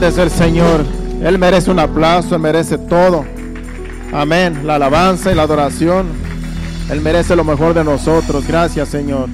de ser el Señor. Él merece un aplauso, Él merece todo. Amén. La alabanza y la adoración. Él merece lo mejor de nosotros. Gracias, Señor.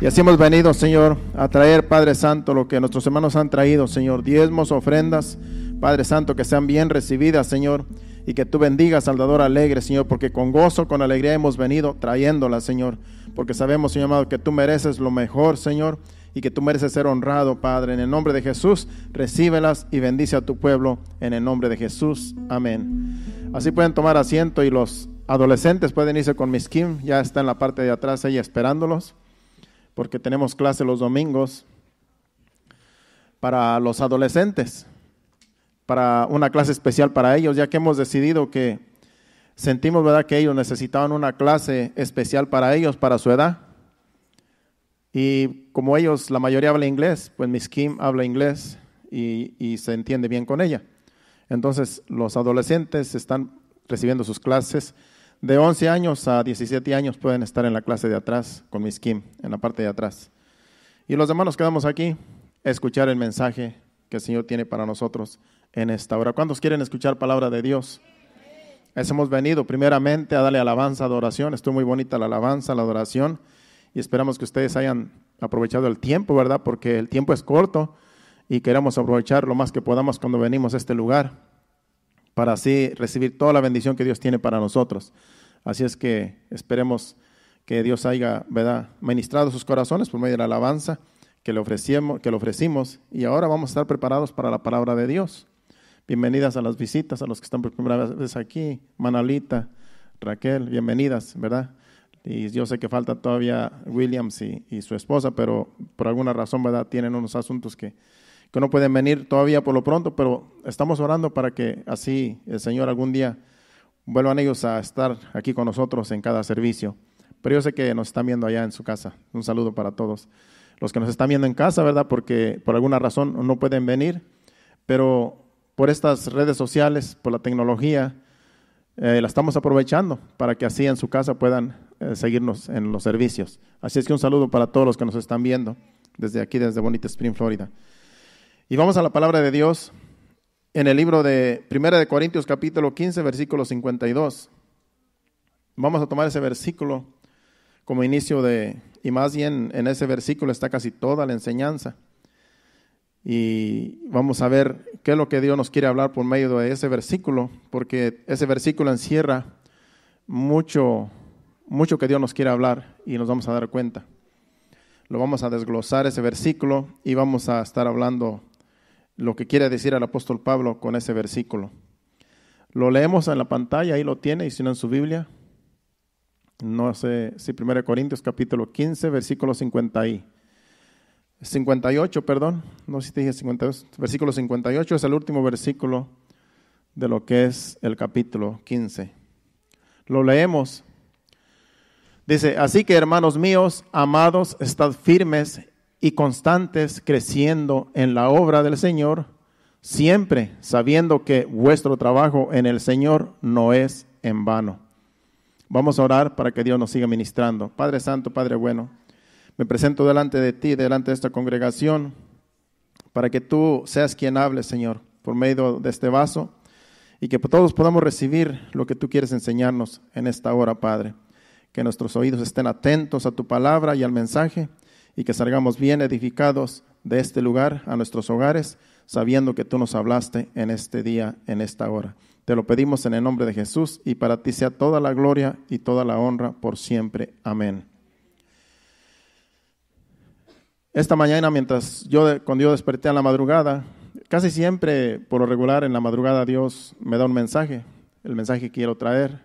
Y así hemos venido, Señor, a traer, Padre Santo, lo que nuestros hermanos han traído, Señor. Diezmos, ofrendas, Padre Santo, que sean bien recibidas, Señor y que tú bendigas al alegre, Señor, porque con gozo, con alegría hemos venido trayéndola, Señor, porque sabemos, Señor amado, que tú mereces lo mejor, Señor, y que tú mereces ser honrado, Padre. En el nombre de Jesús, recíbelas y bendice a tu pueblo. En el nombre de Jesús, amén. Así pueden tomar asiento y los adolescentes pueden irse con mis Kim, ya está en la parte de atrás ahí esperándolos, porque tenemos clase los domingos para los adolescentes para una clase especial para ellos, ya que hemos decidido que sentimos, ¿verdad?, que ellos necesitaban una clase especial para ellos, para su edad. Y como ellos, la mayoría habla inglés, pues Miss Kim habla inglés y, se entiende bien con ella. Entonces, los adolescentes están recibiendo sus clases. De 11 años a 17 años pueden estar en la clase de atrás con Miss Kim, en la parte de atrás. Y los demás nos quedamos aquí escuchar el mensaje que el Señor tiene para nosotros en esta hora. ¿Cuántos quieren escuchar palabra de Dios? Pues hemos venido primeramente a darle alabanza, adoración. Estuvo muy bonita la alabanza, la adoración. Y esperamos que ustedes hayan aprovechado el tiempo, ¿verdad? Porque el tiempo es corto y queremos aprovechar lo más que podamos cuando venimos a este lugar para así recibir toda la bendición que Dios tiene para nosotros. Así es que esperemos que Dios haya ¿verdad? ministrado sus corazones por medio de la alabanza que le, ofrecimos, que le ofrecimos y ahora vamos a estar preparados para la palabra de Dios. Bienvenidas a las visitas, a los que están por primera vez aquí, Manalita, Raquel, bienvenidas, ¿verdad? Y yo sé que falta todavía Williams y, su esposa, pero por alguna razón, ¿verdad? Tienen unos asuntos que, que no pueden venir todavía por lo pronto, pero estamos orando para que así el Señor algún día vuelvan ellos a estar aquí con nosotros en cada servicio. Pero yo sé que nos están viendo allá en su casa. Un saludo para todos. Los que nos están viendo en casa, ¿verdad? Porque por alguna razón no pueden venir, pero por estas redes sociales, por la tecnología, eh, la estamos aprovechando para que así en su casa puedan eh, seguirnos en los servicios. Así es que un saludo para todos los que nos están viendo desde aquí, desde Bonita Spring, Florida. Y vamos a la palabra de Dios en el libro de 1 de Corintios capítulo 15, versículo 52. Vamos a tomar ese versículo como inicio de, y más bien en ese versículo está casi toda la enseñanza. Y vamos a ver qué es lo que Dios nos quiere hablar por medio de ese versículo, porque ese versículo encierra mucho, mucho que Dios nos quiere hablar y nos vamos a dar cuenta. Lo vamos a desglosar ese versículo y vamos a estar hablando lo que quiere decir el apóstol Pablo con ese versículo. Lo leemos en la pantalla, ahí lo tiene, y si no en su Biblia, no sé si 1 Corintios capítulo 15, versículo 50 y 58, perdón, no sé si te dije 52, versículo 58 es el último versículo de lo que es el capítulo 15. Lo leemos. Dice, así que hermanos míos, amados, estad firmes y constantes, creciendo en la obra del Señor, siempre sabiendo que vuestro trabajo en el Señor no es en vano. Vamos a orar para que Dios nos siga ministrando. Padre Santo, Padre bueno. Me presento delante de ti, delante de esta congregación, para que tú seas quien hable, Señor, por medio de este vaso, y que todos podamos recibir lo que tú quieres enseñarnos en esta hora, Padre. Que nuestros oídos estén atentos a tu palabra y al mensaje, y que salgamos bien edificados de este lugar a nuestros hogares, sabiendo que tú nos hablaste en este día, en esta hora. Te lo pedimos en el nombre de Jesús, y para ti sea toda la gloria y toda la honra por siempre. Amén. Esta mañana, mientras yo con Dios desperté a la madrugada, casi siempre, por lo regular, en la madrugada Dios me da un mensaje, el mensaje que quiero traer.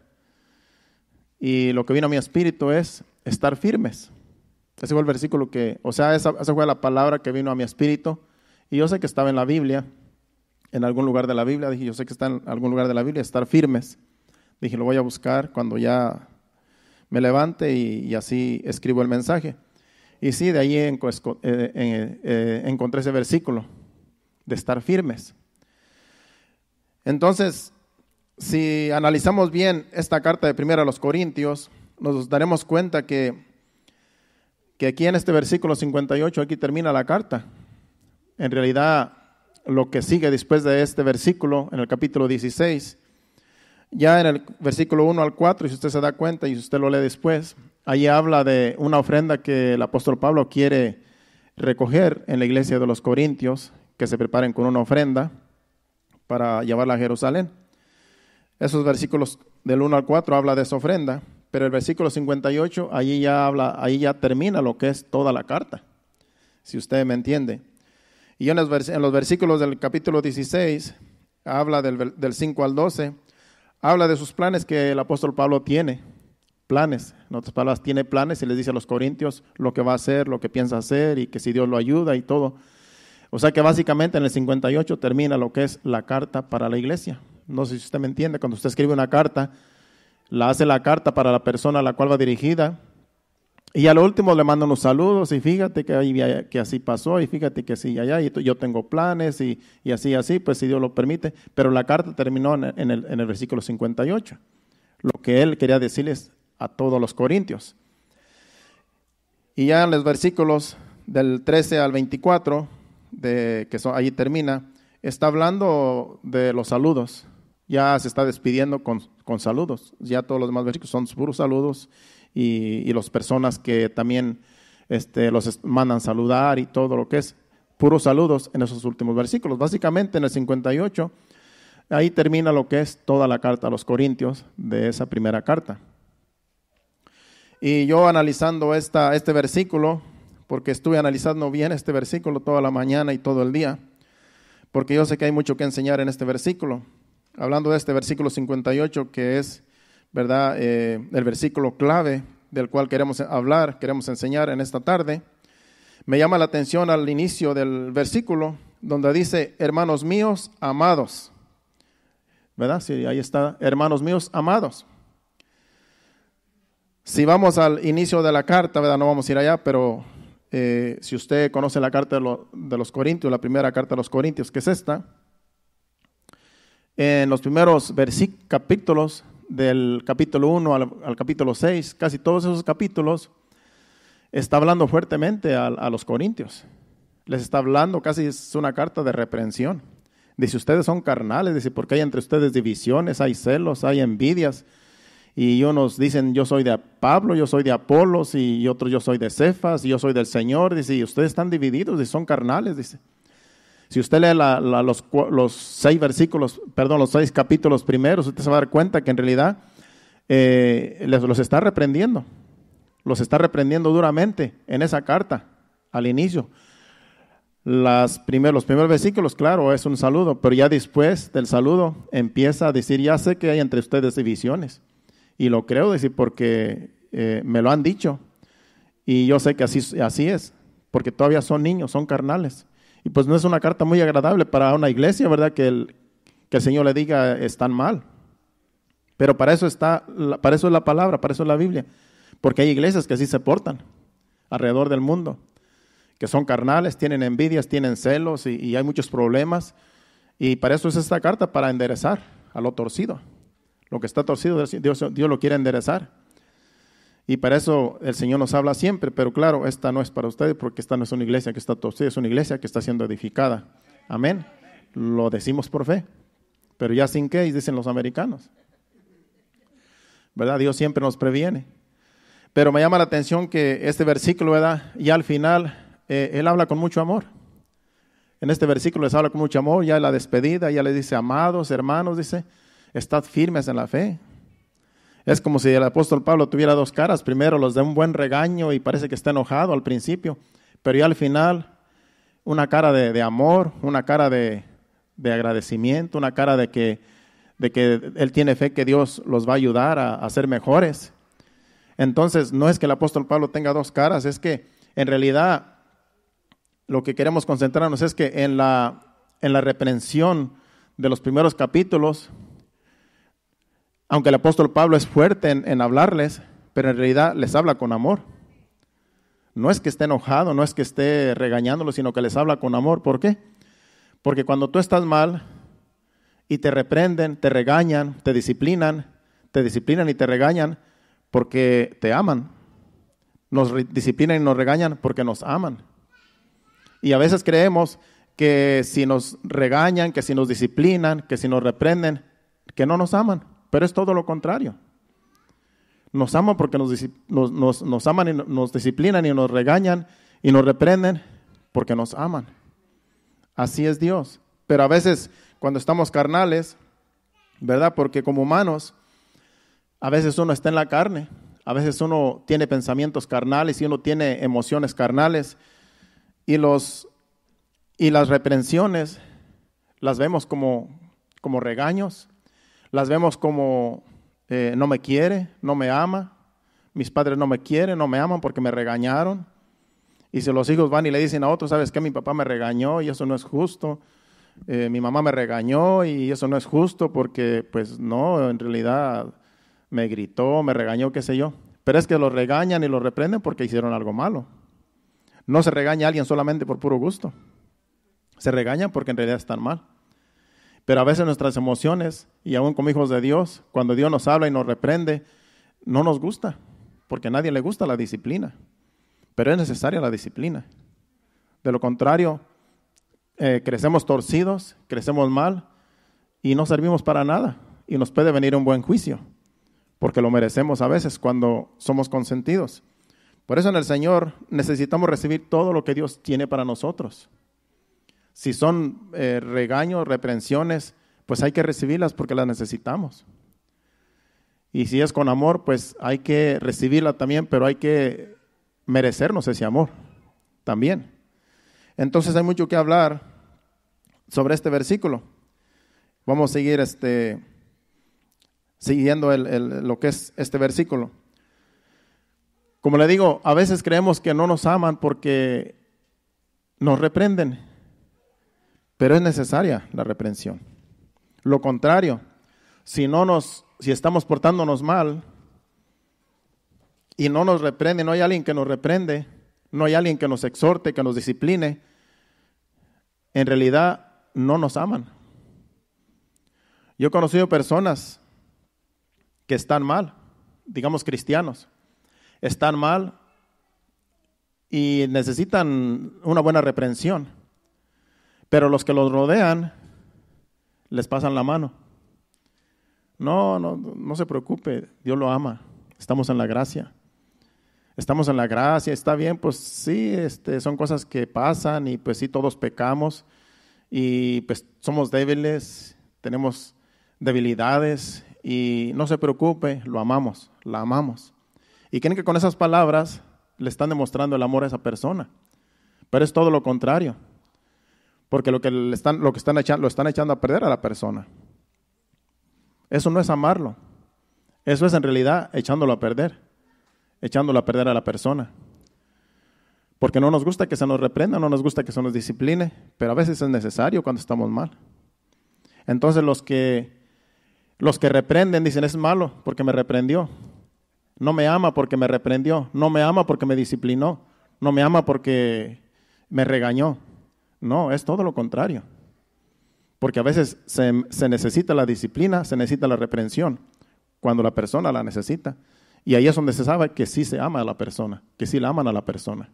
Y lo que vino a mi espíritu es estar firmes. Ese fue el versículo que, o sea, esa, fue la palabra que vino a mi espíritu. Y yo sé que estaba en la Biblia, en algún lugar de la Biblia. Dije, yo sé que está en algún lugar de la Biblia, estar firmes. Dije, lo voy a buscar cuando ya me levante y así escribo el mensaje. Y sí, de ahí eh, eh, encontré ese versículo, de estar firmes. Entonces, si analizamos bien esta carta de primera a los Corintios, nos daremos cuenta que, que aquí en este versículo 58, aquí termina la carta. En realidad, lo que sigue después de este versículo, en el capítulo 16, ya en el versículo 1 al 4, si usted se da cuenta y si usted lo lee después, Allí habla de una ofrenda que el apóstol Pablo quiere recoger en la iglesia de los Corintios, que se preparen con una ofrenda para llevarla a Jerusalén. Esos versículos del 1 al 4 habla de esa ofrenda, pero el versículo 58 allí ya habla, ahí ya termina lo que es toda la carta. Si usted me entiende. Y en los, versículos del capítulo 16 habla del, del 5 al 12, habla de sus planes que el apóstol Pablo tiene planes. En otras palabras, tiene planes y les dice a los corintios lo que va a hacer, lo que piensa hacer y que si Dios lo ayuda y todo. O sea que básicamente en el 58 termina lo que es la carta para la iglesia. No sé si usted me entiende, cuando usted escribe una carta, la hace la carta para la persona a la cual va dirigida. Y al último le manda unos saludos y fíjate que, así pasó y fíjate que sí, y allá yo tengo planes y, y así así, pues si Dios lo permite. Pero la carta terminó en el, en el versículo 58. Lo que él quería decirles a todos los corintios. Y ya en los versículos del 13 al 24, de, que son, ahí termina, está hablando de los saludos. Ya se está despidiendo con, saludos. Ya todos los demás versículos son puros saludos y, las personas que también este, los mandan saludar y todo lo que es. Puros saludos en esos últimos versículos. Básicamente en el 58, ahí termina lo que es toda la carta a los Corintios de esa primera carta. Y yo analizando esta, este versículo, porque estuve analizando bien este versículo toda la mañana y todo el día, porque yo sé que hay mucho que enseñar en este versículo. Hablando de este versículo 58, que es, ¿verdad?, eh, el versículo clave del cual queremos hablar, queremos enseñar en esta tarde. Me llama la atención al inicio del versículo, donde dice, hermanos míos, amados. ¿Verdad? Sí, ahí está, hermanos míos, amados. Si vamos al inicio de la carta, ¿verdad? No vamos a ir allá, pero eh, si usted conoce la carta de, de, los Corintios, la primera carta de los Corintios, que es esta, en los primeros capítulos, del capítulo 1 al, capítulo 6, casi todos esos capítulos, está hablando fuertemente a, a los Corintios. Les está hablando, casi es una carta de reprensión. Dice, ustedes son carnales, dice, porque hay entre ustedes divisiones, hay celos, hay envidias y unos dicen yo soy de Pablo, yo soy de Apolos y otros yo soy de Cefas y yo soy del Señor. Dice, y ustedes están divididos y son carnales, dice. Si usted lee los, seis versículos, perdón, los seis capítulos primeros, usted se va a dar cuenta que en realidad eh, les, los está reprendiendo. Los está reprendiendo duramente en esa carta al inicio. Las los primeros versículos, claro, es un saludo, pero ya después del saludo empieza a decir, ya sé que hay entre ustedes divisiones. Y lo creo decir porque eh, me lo han dicho. Y yo sé que así, así es, porque todavía son niños, son carnales. Y pues no es una carta muy agradable para una iglesia, ¿verdad? Que el, que el Señor le diga, están mal. Pero para eso, está, para eso es la palabra, para eso es la Biblia. Porque hay iglesias que así se portan alrededor del mundo, que son carnales, tienen envidias, tienen celos y hay muchos problemas. Y para eso es esta carta, para enderezar a lo torcido. Lo que está torcido, Dios, Dios lo quiere enderezar. Y para eso el Señor nos habla siempre, pero claro, esta no es para ustedes porque esta no es una iglesia que está torcida, es una iglesia que está siendo edificada. Amén. Lo decimos por fe, pero ya sin qué, dicen los americanos. ¿Verdad? Dios siempre nos previene. Pero me llama la atención que este versículo, ¿verdad? Y al final, eh, Él habla con mucho amor. En este versículo les habla con mucho amor, ya la despedida, ya le dice, amados hermanos, dice, estad firmes en la fe. Es como si el apóstol Pablo tuviera dos caras. Primero los da un buen regaño y parece que está enojado al principio, pero ya al final una cara de, amor, una cara de, agradecimiento, una cara de que, de que él tiene fe que Dios los va a ayudar a, a ser mejores. Entonces, no es que el apóstol Pablo tenga dos caras, es que en realidad lo que queremos concentrarnos es que en la, en la reprensión de los primeros capítulos, aunque el apóstol Pablo es fuerte en, hablarles, pero en realidad les habla con amor. No es que esté enojado, no es que esté regañándolos, sino que les habla con amor. ¿Por qué? Porque cuando tú estás mal y te reprenden, te regañan, te disciplinan, te disciplinan y te regañan porque te aman. Nos disciplinan y nos regañan porque nos aman. Y a veces creemos que si nos regañan, que si nos disciplinan, que si nos reprenden, que no nos aman pero es todo lo contrario. Nos aman porque nos, nos, nos, aman y nos disciplinan y nos regañan y nos reprenden porque nos aman. Así es Dios. Pero a veces cuando estamos carnales, ¿verdad? Porque como humanos, a veces uno está en la carne, a veces uno tiene pensamientos carnales y uno tiene emociones carnales y, los, y las reprensiones las vemos como, como regaños, las vemos como eh, no me quiere, no me ama, mis padres no me quieren, no me aman porque me regañaron. Y si los hijos van y le dicen a otros, ¿sabes qué? Mi papá me regañó y eso no es justo. Eh, mi mamá me regañó y eso no es justo porque, pues no, en realidad me gritó, me regañó, qué sé yo. Pero es que los regañan y los reprenden porque hicieron algo malo. No se regaña a alguien solamente por puro gusto. Se regañan porque en realidad están mal. Pero a veces nuestras emociones, y aún como hijos de Dios, cuando Dios nos habla y nos reprende, no nos gusta, porque a nadie le gusta la disciplina. Pero es necesaria la disciplina. De lo contrario, eh, crecemos torcidos, crecemos mal y no servimos para nada. Y nos puede venir un buen juicio, porque lo merecemos a veces cuando somos consentidos. Por eso en el Señor necesitamos recibir todo lo que Dios tiene para nosotros. Si son eh, regaños, reprensiones, pues hay que recibirlas porque las necesitamos. Y si es con amor, pues hay que recibirla también, pero hay que merecernos ese amor también. Entonces hay mucho que hablar sobre este versículo. Vamos a seguir este, siguiendo lo que es este versículo. Como le digo, a veces creemos que no nos aman porque nos reprenden pero es necesaria la reprensión. Lo contrario, si no nos, si estamos portándonos mal y no nos reprende, no hay alguien que nos reprende, no hay alguien que nos exhorte, que nos discipline, en realidad no nos aman. Yo he conocido personas que están mal, digamos cristianos, están mal y necesitan una buena reprensión. Pero los que los rodean les pasan la mano. No, no, no se preocupe, Dios lo ama. Estamos en la gracia. Estamos en la gracia, está bien, pues sí, este, son cosas que pasan y pues sí, todos pecamos y pues somos débiles, tenemos debilidades y no se preocupe, lo amamos, la amamos. Y creen que con esas palabras le están demostrando el amor a esa persona, pero es todo lo contrario. Porque lo que, están, lo que están echando, lo están echando a perder a la persona. Eso no es amarlo. Eso es en realidad echándolo a perder. Echándolo a perder a la persona. Porque no nos gusta que se nos reprenda, no nos gusta que se nos discipline, pero a veces es necesario cuando estamos mal. Entonces los que los que reprenden dicen, "Es malo porque me reprendió. No me ama porque me reprendió, no me ama porque me disciplinó, no me ama porque me regañó." No, es todo lo contrario. Porque a veces se, necesita la disciplina, se necesita la reprensión, cuando la persona la necesita. Y ahí es donde se sabe que sí se ama a la persona, que sí la aman a la persona.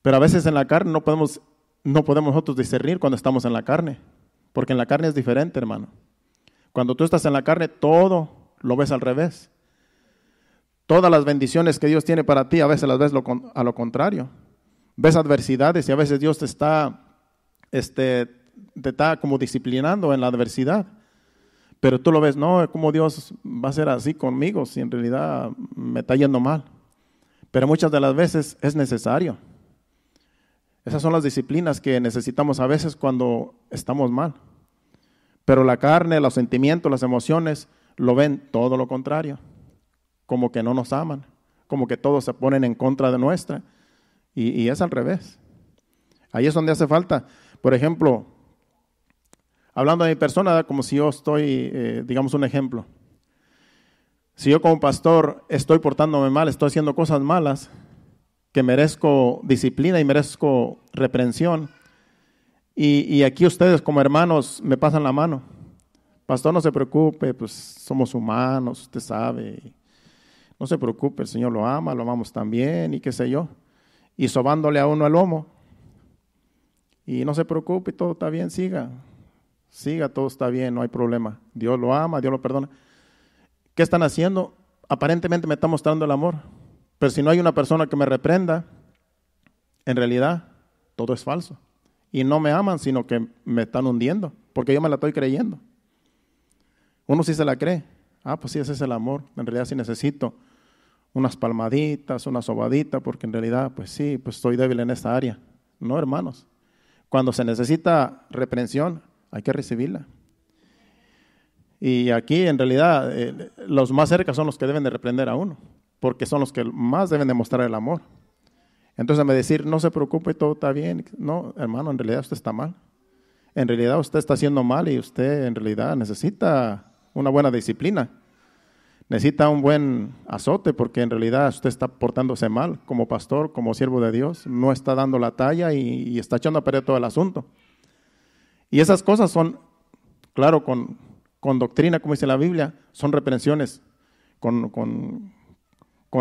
Pero a veces en la carne no podemos, no podemos nosotros discernir cuando estamos en la carne, porque en la carne es diferente, hermano. Cuando tú estás en la carne, todo lo ves al revés. Todas las bendiciones que Dios tiene para ti, a veces las ves a lo contrario ves adversidades y a veces Dios te está, este, te está como disciplinando en la adversidad. Pero tú lo ves, no, como Dios va a ser así conmigo si en realidad me está yendo mal. Pero muchas de las veces es necesario. Esas son las disciplinas que necesitamos a veces cuando estamos mal. Pero la carne, los sentimientos, las emociones lo ven todo lo contrario. Como que no nos aman, como que todos se ponen en contra de nuestra. Y, es al revés. Ahí es donde hace falta. Por ejemplo, hablando de mi persona, como si yo estoy, eh, digamos un ejemplo. Si yo como pastor estoy portándome mal, estoy haciendo cosas malas, que merezco disciplina y merezco reprensión, y, aquí ustedes como hermanos me pasan la mano. Pastor, no se preocupe, pues somos humanos, usted sabe. No se preocupe, el Señor lo ama, lo amamos también y qué sé yo y sobándole a uno el lomo. Y no se preocupe, todo está bien, siga. Siga, todo está bien, no hay problema. Dios lo ama, Dios lo perdona. ¿Qué están haciendo? Aparentemente me está mostrando el amor. Pero si no hay una persona que me reprenda, en realidad todo es falso. Y no me aman, sino que me están hundiendo, porque yo me la estoy creyendo. Uno sí se la cree. Ah, pues sí, ese es el amor. En realidad sí necesito unas palmaditas, una sobadita, porque en realidad, pues sí, pues estoy débil en esta área. No, hermanos. Cuando se necesita reprensión, hay que recibirla. Y aquí, en realidad, eh, los más cerca son los que deben de reprender a uno, porque son los que más deben de mostrar el amor. Entonces, me decir, no se preocupe, todo está bien. No, hermano, en realidad usted está mal. En realidad usted está haciendo mal y usted en realidad necesita una buena disciplina necesita un buen azote porque en realidad usted está portándose mal como pastor, como siervo de Dios, no está dando la talla y, está echando a perder todo el asunto. Y esas cosas son, claro, con, doctrina, como dice la Biblia, son reprensiones con,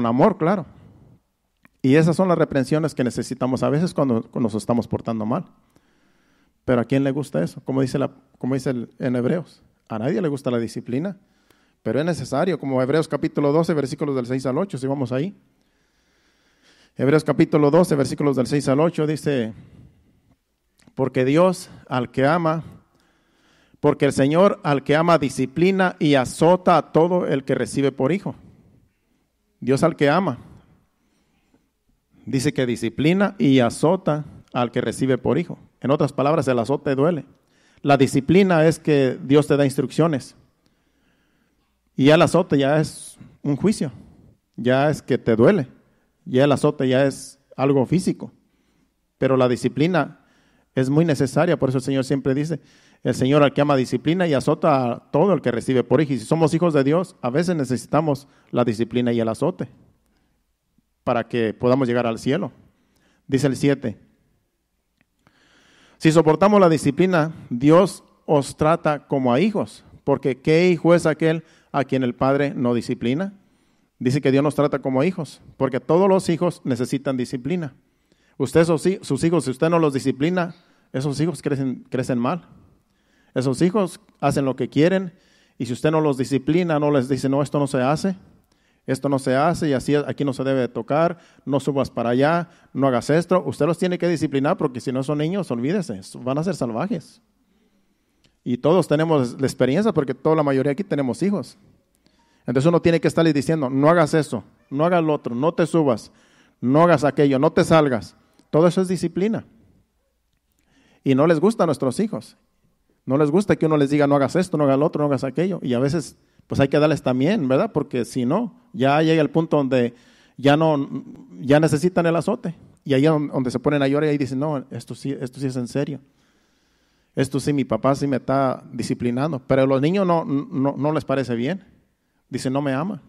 amor, claro. Y esas son las reprensiones que necesitamos a veces cuando, nos estamos portando mal. Pero ¿a quién le gusta eso? Como dice, la, como dice en Hebreos, a nadie le gusta la disciplina. Pero es necesario, como Hebreos capítulo 12, versículos del 6 al 8, si vamos ahí. Hebreos capítulo 12, versículos del 6 al 8 dice, porque Dios al que ama, porque el Señor al que ama disciplina y azota a todo el que recibe por hijo. Dios al que ama. Dice que disciplina y azota al que recibe por hijo. En otras palabras, el azote duele. La disciplina es que Dios te da instrucciones. Y el azote ya es un juicio, ya es que te duele, ya el azote ya es algo físico. Pero la disciplina es muy necesaria, por eso el Señor siempre dice, el Señor al que ama disciplina y azota a todo el que recibe por hijo. Y si somos hijos de Dios, a veces necesitamos la disciplina y el azote para que podamos llegar al cielo. Dice el 7. Si soportamos la disciplina, Dios os trata como a hijos, porque ¿qué hijo es aquel a quien el Padre no disciplina. Dice que Dios nos trata como hijos, porque todos los hijos necesitan disciplina. Usted, sus hijos, si usted no los disciplina, esos hijos crecen, crecen mal. Esos hijos hacen lo que quieren y si usted no los disciplina, no les dice, no, esto no se hace, esto no se hace y así aquí no se debe tocar, no subas para allá, no hagas esto, usted los tiene que disciplinar porque si no son niños, olvídese, van a ser salvajes. Y todos tenemos la experiencia porque toda la mayoría aquí tenemos hijos. Entonces uno tiene que estarles diciendo, no hagas eso, no hagas lo otro, no te subas, no hagas aquello, no te salgas. Todo eso es disciplina. Y no les gusta a nuestros hijos. No les gusta que uno les diga, no hagas esto, no hagas lo otro, no hagas aquello. Y a veces, pues hay que darles también, ¿verdad? Porque si no, ya llega el punto donde ya no, ya necesitan el azote. Y ahí donde se ponen a llorar y dicen, no, esto sí, esto sí es en serio. Esto sí, mi papá sí me está disciplinando, pero a los niños no, no, les parece bien. Dice no me ama.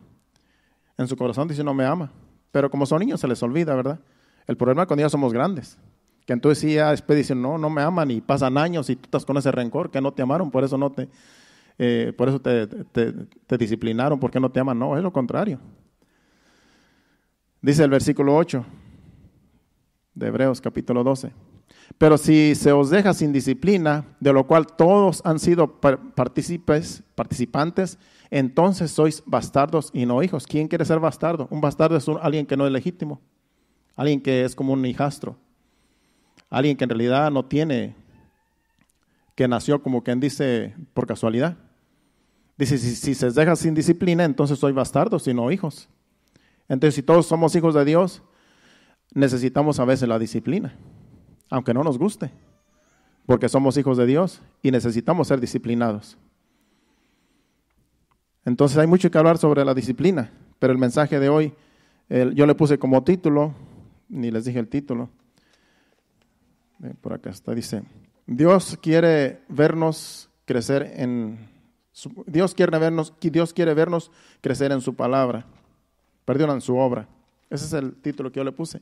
En su corazón dice no me ama. Pero como son niños se les olvida, ¿verdad? El problema es cuando ya somos grandes. Que entonces sí ya después dicen, no, no me aman y pasan años y tú estás con ese rencor, que no te amaron, por eso no te, eh, por eso te, te, te, disciplinaron, porque no te aman. No, es lo contrario. Dice el versículo 8 de Hebreos capítulo 12. Pero si se os deja sin disciplina, de lo cual todos han sido participantes, entonces sois bastardos y no hijos. ¿Quién quiere ser bastardo? Un bastardo es alguien que no es legítimo, alguien que es como un hijastro, alguien que en realidad no tiene, que nació como quien dice por casualidad. Dice, si, si se os deja sin disciplina, entonces sois bastardos y no hijos. Entonces, si todos somos hijos de Dios, necesitamos a veces la disciplina aunque no nos guste, porque somos hijos de Dios y necesitamos ser disciplinados. Entonces hay mucho que hablar sobre la disciplina, pero el mensaje de hoy, yo le puse como título, ni les dije el título, eh, por acá está, dice, Dios quiere vernos crecer en, Dios quiere vernos, Dios quiere vernos crecer en su palabra, perdón, en su obra. Ese es el título que yo le puse.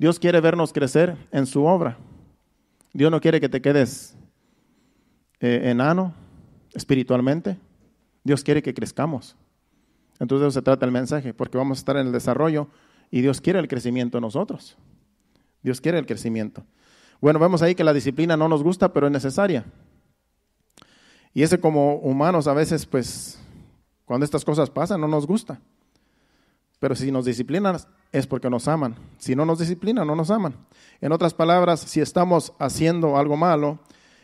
Dios quiere vernos crecer en su obra. Dios no quiere que te quedes eh, enano espiritualmente. Dios quiere que crezcamos. Entonces eso se trata el mensaje, porque vamos a estar en el desarrollo y Dios quiere el crecimiento en nosotros. Dios quiere el crecimiento. Bueno, vemos ahí que la disciplina no nos gusta, pero es necesaria. Y ese como humanos a veces, pues, cuando estas cosas pasan, no nos gusta. Pero si nos disciplinan es porque nos aman. Si no nos disciplinan, no nos aman. En otras palabras, si estamos haciendo algo malo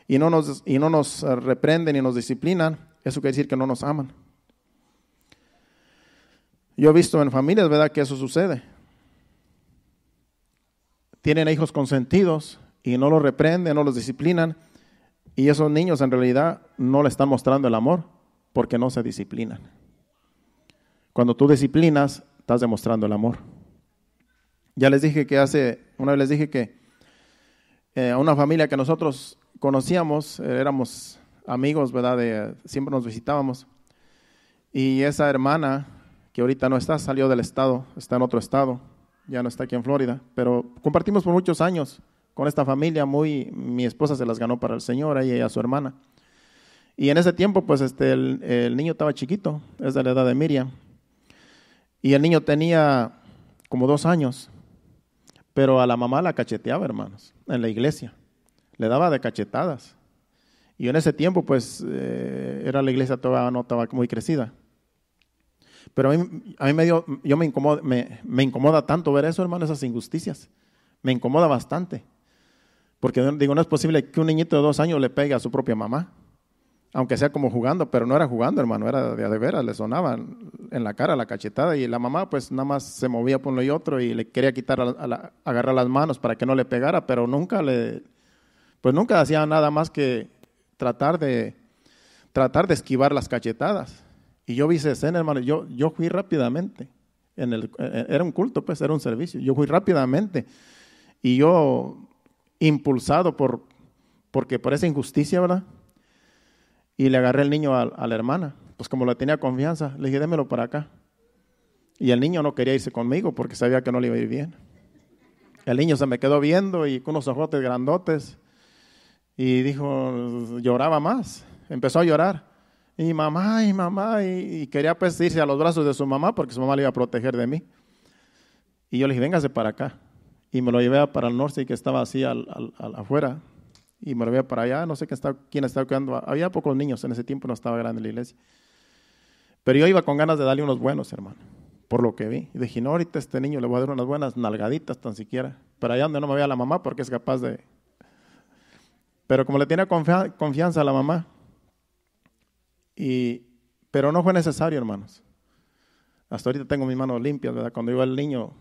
y no nos, y no nos eh, reprenden y nos disciplinan, eso quiere decir que no nos aman. Yo he visto en familias, ¿verdad?, que eso sucede. Tienen hijos consentidos y no los reprenden, no los disciplinan. Y esos niños en realidad no le están mostrando el amor porque no se disciplinan. Cuando tú disciplinas, estás demostrando el amor. Ya les dije que hace, una vez les dije que eh, a una familia que nosotros conocíamos, eh, éramos amigos, ¿verdad? siempre nos visitábamos. Y esa hermana, que ahorita no está, salió del estado, está en otro estado, ya no está aquí en Florida, pero compartimos por muchos años con esta familia, muy, mi esposa se las ganó para el Señor, y ella, su hermana. Y en ese tiempo, pues este, el niño estaba chiquito, es de la edad de Miriam, y el niño tenía como dos años, pero a la mamá la cacheteaba, hermanos, en la iglesia. Le daba de cachetadas. Y en ese tiempo, pues, eh, era la iglesia todavía no estaba muy crecida. Pero a mí, a me yo me, incomoda, me incomoda tanto ver eso, hermano, esas injusticias. Me incomoda bastante. Porque digo, no es posible que un niñito de dos años le pegue a su propia mamá aunque sea como jugando, pero no era jugando, hermano, era de, veras, le sonaban en la cara la cachetada y la mamá pues nada más se movía por uno y otro y le quería quitar, agarrar las manos para que no le pegara, pero nunca le, pues nunca hacía nada más que tratar de, tratar de esquivar las cachetadas. Y yo vi esa escena, hermano, yo, yo fui rápidamente, en el, eh, eh, era un culto pues, era un servicio, yo fui rápidamente y yo impulsado por, porque por esa injusticia, ¿verdad? Y le agarré el niño a, la hermana. Pues como le tenía confianza, le dije, démelo para acá. Y el niño no quería irse conmigo porque sabía que no le iba a ir bien. El niño se me quedó viendo y con unos ojotes grandotes. Y dijo, lloraba más. Empezó a llorar. Y mamá, y mamá, y, quería pues irse a los brazos de su mamá porque su mamá le iba a proteger de mí. Y yo le dije, véngase para acá. Y me lo llevé para el norte y que estaba así al afuera y me lo veía para allá, no sé quién estaba, quién estaba cuidando, había pocos niños, en ese tiempo no estaba grande la iglesia. Pero yo iba con ganas de darle unos buenos, hermano, por lo que vi. Y dije, no, ahorita a este niño le voy a dar unas buenas nalgaditas tan siquiera, para allá donde no me vea la mamá porque es capaz de... Pero como le tenía confianza a la mamá, y... pero no fue necesario, hermanos. Hasta ahorita tengo mis manos limpias, ¿verdad? Cuando iba el niño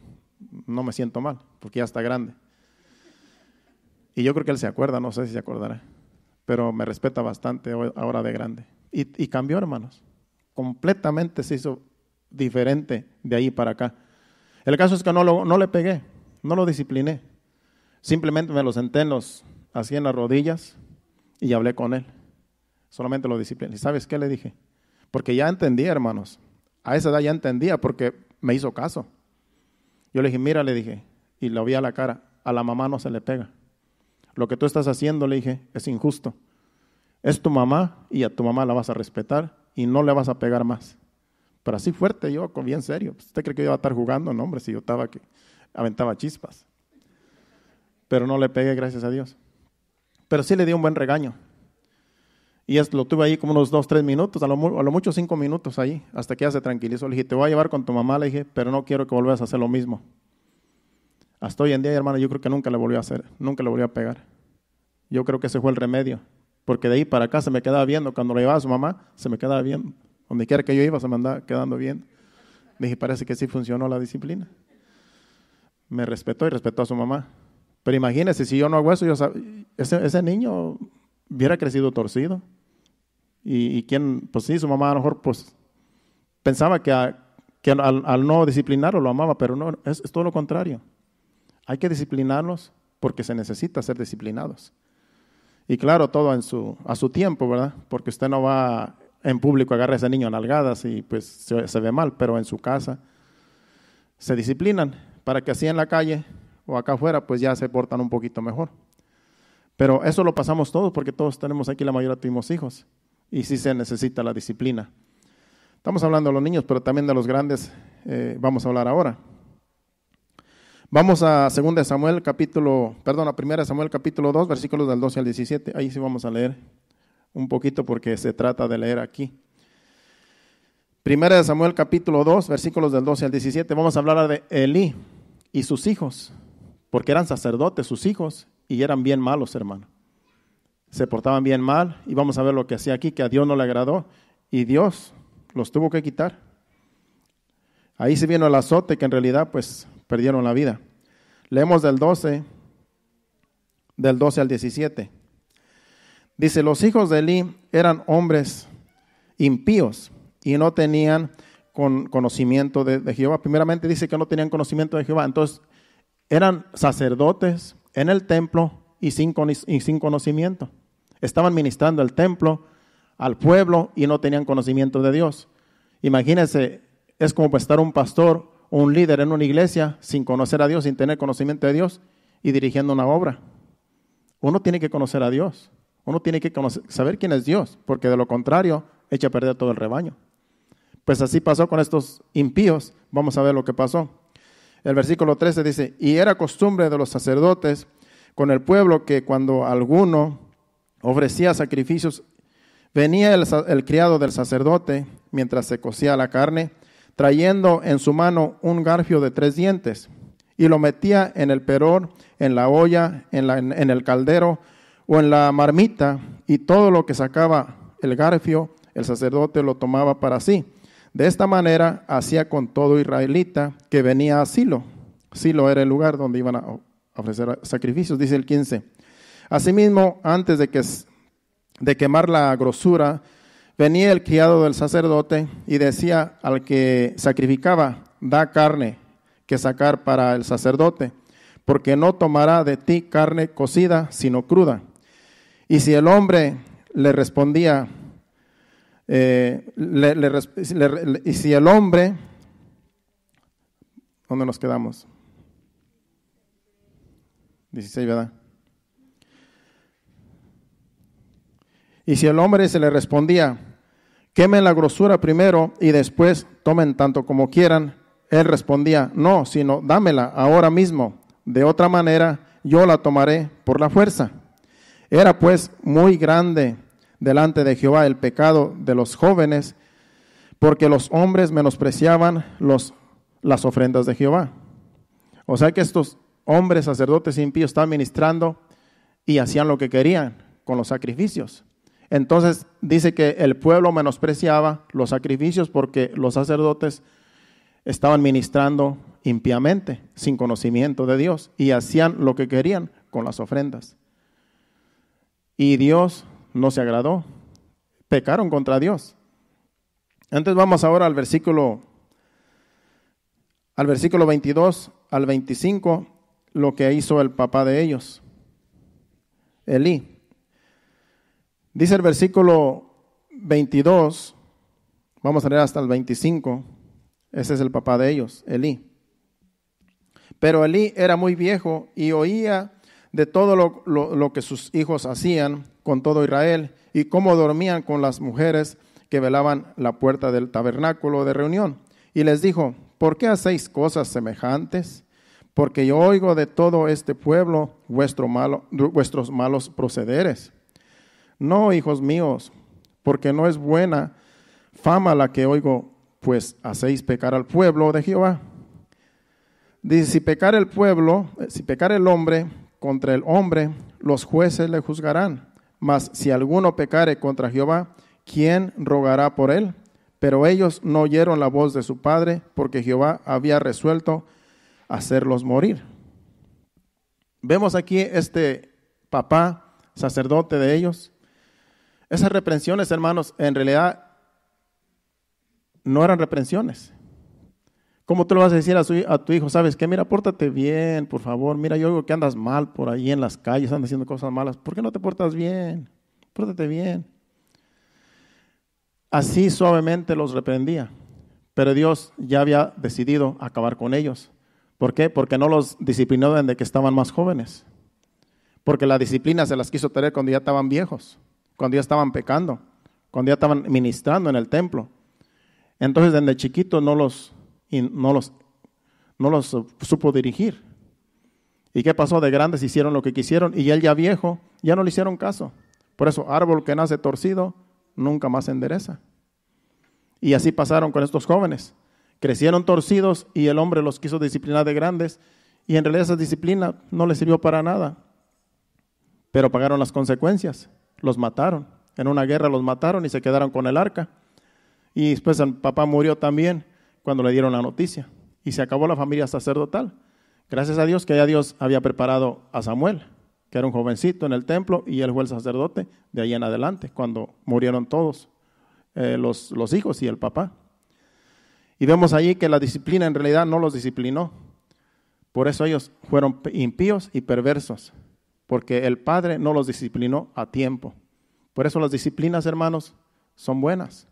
no me siento mal, porque ya está grande. Y yo creo que él se acuerda, no sé si se acordará, pero me respeta bastante ahora de grande. Y, cambió, hermanos. Completamente se hizo diferente de ahí para acá. El caso es que no, lo, no le pegué, no lo discipliné. Simplemente me lo senté en así en las rodillas y hablé con él. Solamente lo discipliné. sabes qué le dije? Porque ya entendía, hermanos. A esa edad ya entendía porque me hizo caso. Yo le dije, mira, le dije, y lo vi a la cara, a la mamá no se le pega. Lo que tú estás haciendo, le dije, es injusto. Es tu mamá y a tu mamá la vas a respetar y no le vas a pegar más. Pero así fuerte yo, bien serio. Pues, ¿Usted cree que yo iba a estar jugando? No, hombre, si yo estaba que aventaba chispas. Pero no le pegué, gracias a Dios. Pero sí le di un buen regaño. Y lo tuve ahí como unos dos, tres minutos, a lo, mucho cinco minutos ahí, hasta que ya se tranquilizó. Le dije, te voy a llevar con tu mamá, le dije, pero no quiero que vuelvas a hacer lo mismo. Hasta hoy en día, hermano, yo creo que nunca le volvió a hacer, nunca le volvió a pegar. Yo creo que ese fue el remedio. Porque de ahí para acá se me quedaba viendo. Cuando lo llevaba a su mamá, se me quedaba viendo. Donde quiera que yo iba, se me andaba quedando viendo. Dije, parece que sí funcionó la disciplina. Me respetó y respetó a su mamá. Pero imagínese, si yo no hago eso, yo ese, niño hubiera crecido torcido. Y, quien, quién, pues sí, su mamá a lo mejor pues, pensaba que, al, no disciplinarlo lo amaba, pero no, es todo lo contrario. Hay que disciplinarlos porque se necesita ser disciplinados. Y claro, todo en su, a su tiempo, ¿verdad? Porque usted no va en público, agarra a ese niño a nalgadas y pues se, ve mal, pero en su casa se disciplinan para que así en la calle o acá afuera pues ya se portan un poquito mejor. Pero eso lo pasamos todos porque todos tenemos aquí, la mayoría tuvimos hijos y sí se necesita la disciplina. Estamos hablando de los niños, pero también de los grandes eh, vamos a hablar ahora. Vamos a 2 Samuel capítulo, perdón, a 1 Samuel capítulo 2, versículos del 12 al 17. Ahí sí vamos a leer un poquito porque se trata de leer aquí. 1 Samuel capítulo 2, versículos del 12 al 17. Vamos a hablar de Elí y sus hijos, porque eran sacerdotes sus hijos y eran bien malos, hermano. Se portaban bien mal y vamos a ver lo que hacía aquí, que a Dios no le agradó y Dios los tuvo que quitar. Ahí se vino el azote que en realidad pues perdieron la vida. Leemos del 12, del 12 al 17. Dice, los hijos de Eli eran hombres impíos y no tenían con conocimiento de, Jehová. Primeramente dice que no tenían conocimiento de Jehová. Entonces, eran sacerdotes en el templo y sin, y sin conocimiento. Estaban ministrando el templo al pueblo y no tenían conocimiento de Dios. Imagínense, es como estar un pastor un líder en una iglesia sin conocer a Dios, sin tener conocimiento de Dios y dirigiendo una obra. Uno tiene que conocer a Dios. Uno tiene que saber quién es Dios, porque de lo contrario echa a perder todo el rebaño. Pues así pasó con estos impíos. Vamos a ver lo que pasó. El versículo 13 dice, y era costumbre de los sacerdotes con el pueblo que cuando alguno ofrecía sacrificios, venía el, el criado del sacerdote mientras se cocía la carne trayendo en su mano un garfio de tres dientes, y lo metía en el peror, en la olla, en, el caldero o en la marmita, y todo lo que sacaba el garfio, el sacerdote lo tomaba para sí. De esta manera hacía con todo israelita que venía a Silo. Silo era el lugar donde iban a ofrecer sacrificios, dice el 15. Asimismo, antes de, que, de quemar la grosura Venía el criado del sacerdote y decía al que sacrificaba, da carne que sacar para el sacerdote, porque no tomará de ti carne cocida, sino cruda. Y si el hombre le respondía, eh, y si el hombre, ¿dónde nos quedamos? 16, ¿verdad? Y si el hombre se le respondía, quemen la grosura primero y después tomen tanto como quieran, él respondía, no, sino dámela ahora mismo, de otra manera yo la tomaré por la fuerza. Era pues muy grande delante de Jehová el pecado de los jóvenes, porque los hombres menospreciaban las ofrendas de Jehová. O sea que estos hombres, sacerdotes impíos, estaban ministrando y hacían lo que querían con los sacrificios. Entonces dice que el pueblo menospreciaba los sacrificios porque los sacerdotes estaban ministrando impíamente, sin conocimiento de Dios, y hacían lo que querían con las ofrendas. Y Dios no se agradó, pecaron contra Dios. Antes vamos ahora al versículo al versículo 22 al 25 lo que hizo el papá de ellos, Elí. Dice el versículo 22, vamos a leer hasta el 25, ese es el papá de ellos, Elí. Pero Elí era muy viejo y oía de todo lo, que sus hijos hacían con todo Israel y cómo dormían con las mujeres que velaban la puerta del tabernáculo de reunión. Y les dijo, ¿por qué hacéis cosas semejantes? Porque yo oigo de todo este pueblo vuestro malo, vuestros malos procederes. No, hijos míos, porque no es buena fama la que oigo, pues hacéis pecar al pueblo de Jehová. Dice, si pecar el pueblo, eh, si pecar el hombre contra el hombre, los jueces le juzgarán. Mas si alguno pecare contra Jehová, ¿quién rogará por él? Pero ellos no oyeron la voz de su padre, porque Jehová había resuelto hacerlos morir. Vemos aquí este papá, sacerdote de ellos, esas reprensiones, hermanos, en realidad no eran reprensiones. ¿Cómo tú le vas a decir a, tu hijo, sabes qué? Mira, pórtate bien, por favor. Mira, yo digo que andas mal por ahí en las calles, andas haciendo cosas malas. ¿Por qué no te portas bien? Pórtate bien. Así suavemente los reprendía. Pero Dios ya había decidido acabar con ellos. ¿Por qué? Porque no los disciplinó desde que estaban más jóvenes. Porque la disciplina se las quiso tener cuando ya estaban viejos cuando ya estaban pecando, cuando ya estaban ministrando en el templo. Entonces desde chiquito no los, no los, no los supo dirigir. ¿Y qué pasó? De grandes hicieron lo que quisieron y él ya viejo, ya no le hicieron caso. Por eso, árbol que nace torcido nunca más se endereza. Y así pasaron con estos jóvenes. Crecieron torcidos y el hombre los quiso disciplinar de grandes y en realidad esa disciplina no les sirvió para nada. Pero pagaron las consecuencias los mataron. En una guerra los mataron y se quedaron con el arca. Y después el papá murió también cuando le dieron la noticia. Y se acabó la familia sacerdotal. Gracias a Dios que ya Dios había preparado a Samuel, que era un jovencito en el templo, y él fue el sacerdote de ahí en adelante, cuando murieron todos eh, los, los hijos y el papá. Y vemos allí que la disciplina en realidad no los disciplinó. Por eso ellos fueron impíos y perversos porque el padre no los disciplinó a tiempo. Por eso las disciplinas, hermanos, son buenas.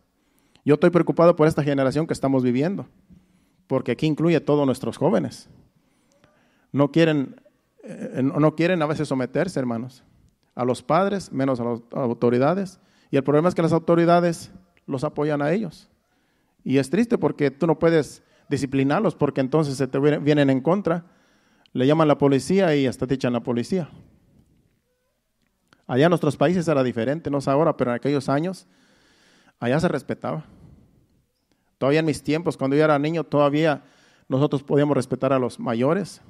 Yo estoy preocupado por esta generación que estamos viviendo, porque aquí incluye a todos nuestros jóvenes. No quieren, eh, eh, no quieren a veces someterse, hermanos, a los padres, menos a las autoridades. Y el problema es que las autoridades los apoyan a ellos. Y es triste porque tú no puedes disciplinarlos porque entonces se te vienen en contra. Le llaman a la policía y hasta te echan a la policía. Allá en nuestros países era diferente, no es ahora, pero en aquellos años, allá se respetaba. Todavía en mis tiempos, cuando yo era niño, todavía nosotros podíamos respetar a los mayores.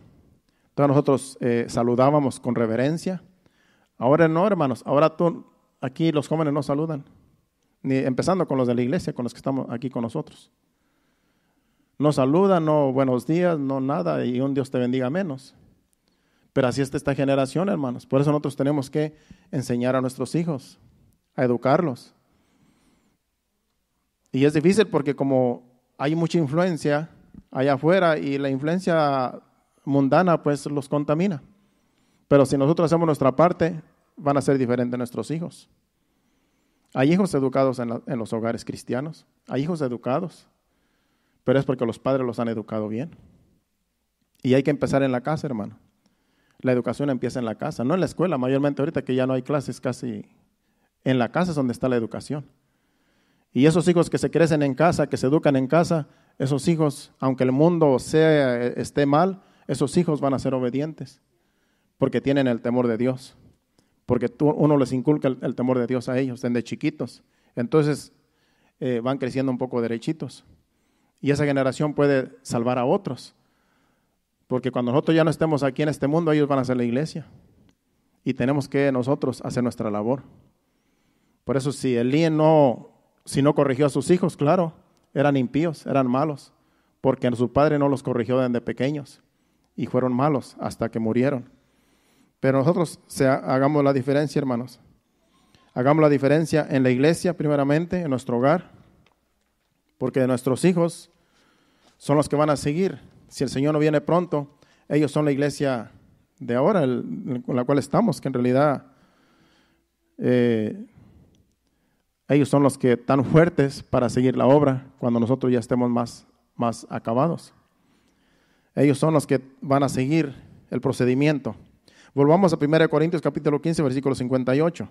todos nosotros eh, saludábamos con reverencia. Ahora no, hermanos. Ahora tú, aquí los jóvenes no saludan. Ni empezando con los de la iglesia, con los que estamos aquí con nosotros. No saludan, no buenos días, no nada, y un Dios te bendiga menos. Pero así está esta generación, hermanos. Por eso nosotros tenemos que enseñar a nuestros hijos, a educarlos. Y es difícil porque como hay mucha influencia allá afuera y la influencia mundana pues los contamina. Pero si nosotros hacemos nuestra parte, van a ser diferentes nuestros hijos. Hay hijos educados en, en los hogares cristianos, hay hijos educados, pero es porque los padres los han educado bien. Y hay que empezar en la casa, hermano la educación empieza en la casa, no en la escuela, mayormente ahorita que ya no hay clases casi en la casa es donde está la educación. Y esos hijos que se crecen en casa, que se educan en casa, esos hijos, aunque el mundo sea, esté mal, esos hijos van a ser obedientes, porque tienen el temor de Dios, porque uno les inculca el, temor de Dios a ellos desde chiquitos. Entonces eh, van creciendo un poco derechitos. Y esa generación puede salvar a otros porque cuando nosotros ya no estemos aquí en este mundo, ellos van a ser la iglesia. Y tenemos que nosotros hacer nuestra labor. Por eso si Elías no, si no corrigió a sus hijos, claro, eran impíos, eran malos, porque su padre no los corrigió desde pequeños y fueron malos hasta que murieron. Pero nosotros hagamos la diferencia, hermanos. Hagamos la diferencia en la iglesia, primeramente, en nuestro hogar, porque nuestros hijos son los que van a seguir si el Señor no viene pronto, ellos son la iglesia de ahora, con la cual estamos, que en realidad eh, ellos son los que están fuertes para seguir la obra cuando nosotros ya estemos más, más acabados. Ellos son los que van a seguir el procedimiento. Volvamos a 1 Corintios capítulo 15, versículo 58.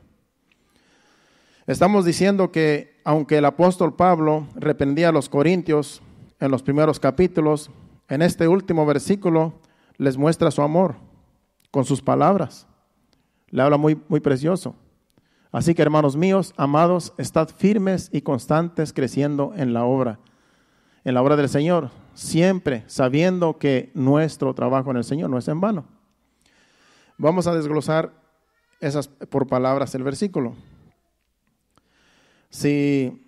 Estamos diciendo que aunque el apóstol Pablo reprendía a los corintios en los primeros capítulos, en este último versículo les muestra su amor con sus palabras. Le habla muy, muy precioso. Así que hermanos míos, amados, estad firmes y constantes creciendo en la obra, en la obra del Señor, siempre sabiendo que nuestro trabajo en el Señor no es en vano. Vamos a desglosar esas por palabras el versículo. Si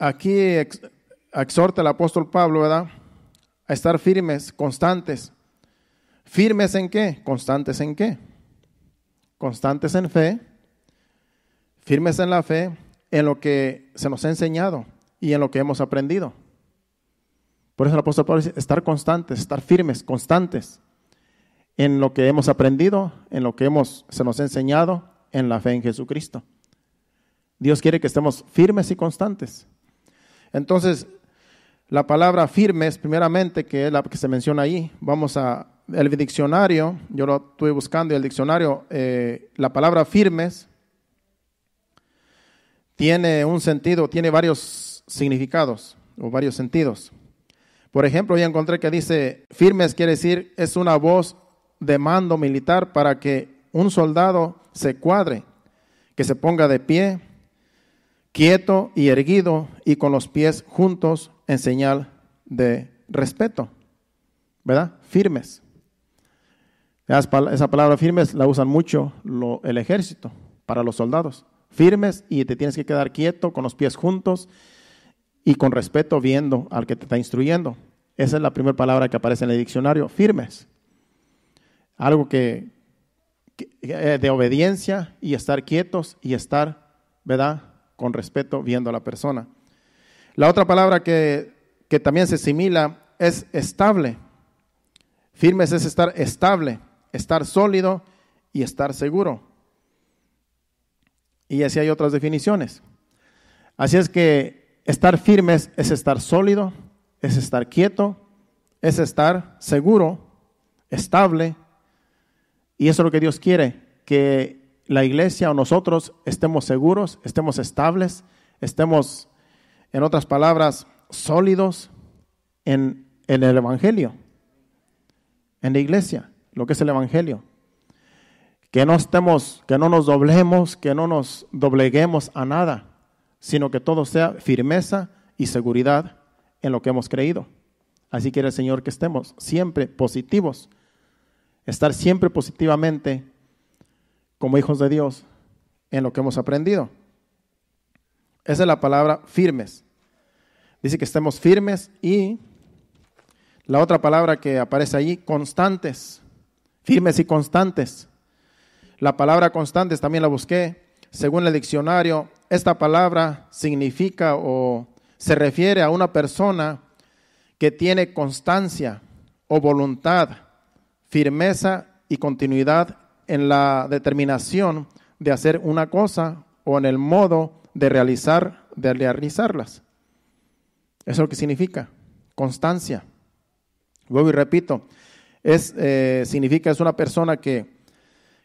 aquí exhorta el apóstol Pablo, ¿verdad? A estar firmes, constantes. ¿Firmes en qué? Constantes en qué? Constantes en fe, firmes en la fe, en lo que se nos ha enseñado y en lo que hemos aprendido. Por eso el apóstol Pablo dice, estar constantes, estar firmes, constantes en lo que hemos aprendido, en lo que hemos, se nos ha enseñado, en la fe en Jesucristo. Dios quiere que estemos firmes y constantes. Entonces, la palabra firmes, primeramente, que es la que se menciona ahí, vamos a, el diccionario, yo lo estuve buscando y el diccionario, eh, la palabra firmes tiene un sentido, tiene varios significados o varios sentidos. Por ejemplo, ya encontré que dice firmes quiere decir es una voz de mando militar para que un soldado se cuadre, que se ponga de pie, quieto y erguido y con los pies juntos en señal de respeto, ¿verdad? Firmes. Esa palabra firmes la usan mucho el ejército para los soldados. Firmes y te tienes que quedar quieto con los pies juntos y con respeto viendo al que te está instruyendo. Esa es la primera palabra que aparece en el diccionario, firmes. Algo que eh, de obediencia y estar quietos y estar, ¿verdad? con respeto viendo a la persona. La otra palabra que, también se simila es estable. Firmes es estar estable, estar sólido y estar seguro. Y así hay otras definiciones. Así es que estar firmes es estar sólido, es estar quieto, es estar seguro, estable. Y eso es lo que Dios quiere, que la iglesia o nosotros estemos seguros, estemos estables, estemos, en otras palabras, sólidos en, el Evangelio, en la iglesia, lo que es el Evangelio. Que no estemos, que no nos doblemos, que no nos dobleguemos a nada, sino que todo sea firmeza y seguridad en lo que hemos creído. Así quiere el Señor que estemos siempre positivos, estar siempre positivamente como hijos de Dios en lo que hemos aprendido. Esa es la palabra firmes. Dice que estemos firmes y la otra palabra que aparece allí, constantes. Firmes y constantes. La palabra constantes también la busqué. Según el diccionario, esta palabra significa o se refiere a una persona que tiene constancia o voluntad, firmeza y continuidad en la determinación de hacer una cosa o en el modo de realizar, de realizarlas. Eso es lo que significa constancia. Luego y repito, es, eh, significa es una persona que,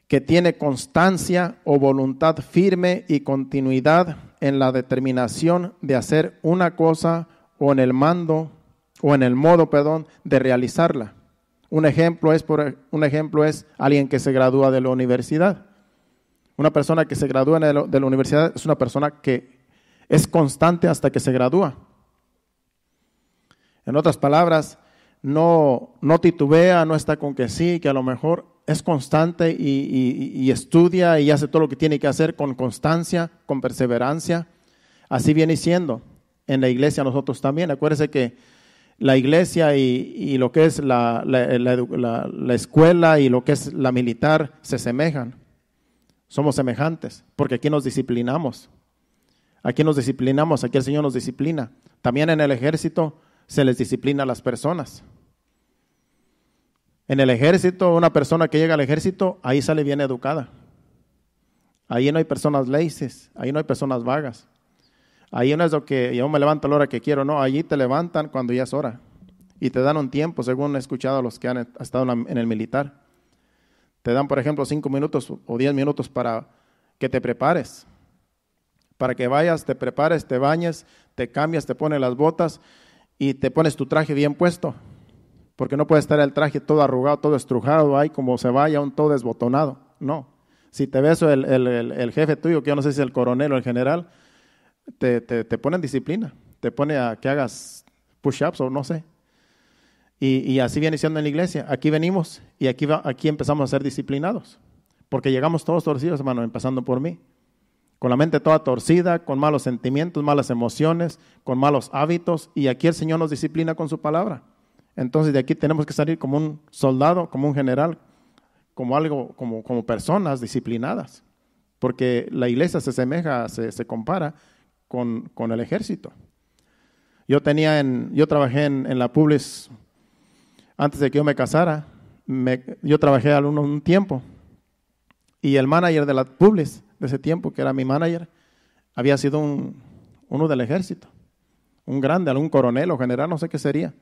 que tiene constancia o voluntad firme y continuidad en la determinación de hacer una cosa o en el mando o en el modo, perdón, de realizarla. Un ejemplo es, por, un ejemplo es alguien que se gradúa de la universidad. Una persona que se gradúa de la, universidad es una persona que es constante hasta que se gradúa. En otras palabras, no, no titubea, no está con que sí, que a lo mejor es constante y, estudia y hace todo lo que tiene que hacer con constancia, con perseverancia. Así viene siendo en la iglesia nosotros también. Acuérdense que la iglesia y, lo que es la, escuela y lo que es la militar se semejan. Somos semejantes, porque aquí nos disciplinamos. Aquí nos disciplinamos, aquí el Señor nos disciplina. También en el ejército se les disciplina a las personas. En el ejército, una persona que llega al ejército, ahí sale bien educada. Ahí no hay personas leyes, ahí no hay personas vagas. Ahí no es lo que yo me levanto a la hora que quiero, no, allí te levantan cuando ya es hora. Y te dan un tiempo, según he escuchado a los que han estado en el militar. Te dan, por ejemplo, cinco minutos o diez minutos para que te prepares. Para que vayas, te prepares, te bañes, te cambias, te pones las botas y te pones tu traje bien puesto. Porque no puede estar el traje todo arrugado, todo estrujado, ahí como se vaya, un todo desbotonado. No. Si te beso el, el, el jefe tuyo, que yo no sé si es el coronel o el general, te, te, en disciplina, te pone a que hagas push-ups o no sé. Y, así viene siendo en la iglesia. Aquí venimos y aquí, aquí empezamos a ser disciplinados. Porque llegamos todos torcidos, hermano, empezando por mí. Con la mente toda torcida, con malos sentimientos, malas emociones, con malos hábitos. Y aquí el Señor nos disciplina con su palabra. Entonces de aquí tenemos que salir como un soldado, como un general, como algo, como, como personas disciplinadas. Porque la iglesia se asemeja, se, se compara con, el ejército. Yo tenía en, yo trabajé en, la Publis antes de que yo me casara. yo trabajé al un tiempo y el manager de la Publis de ese tiempo, que era mi manager, había sido uno del ejército, un grande, algún coronel o general, no sé qué sería.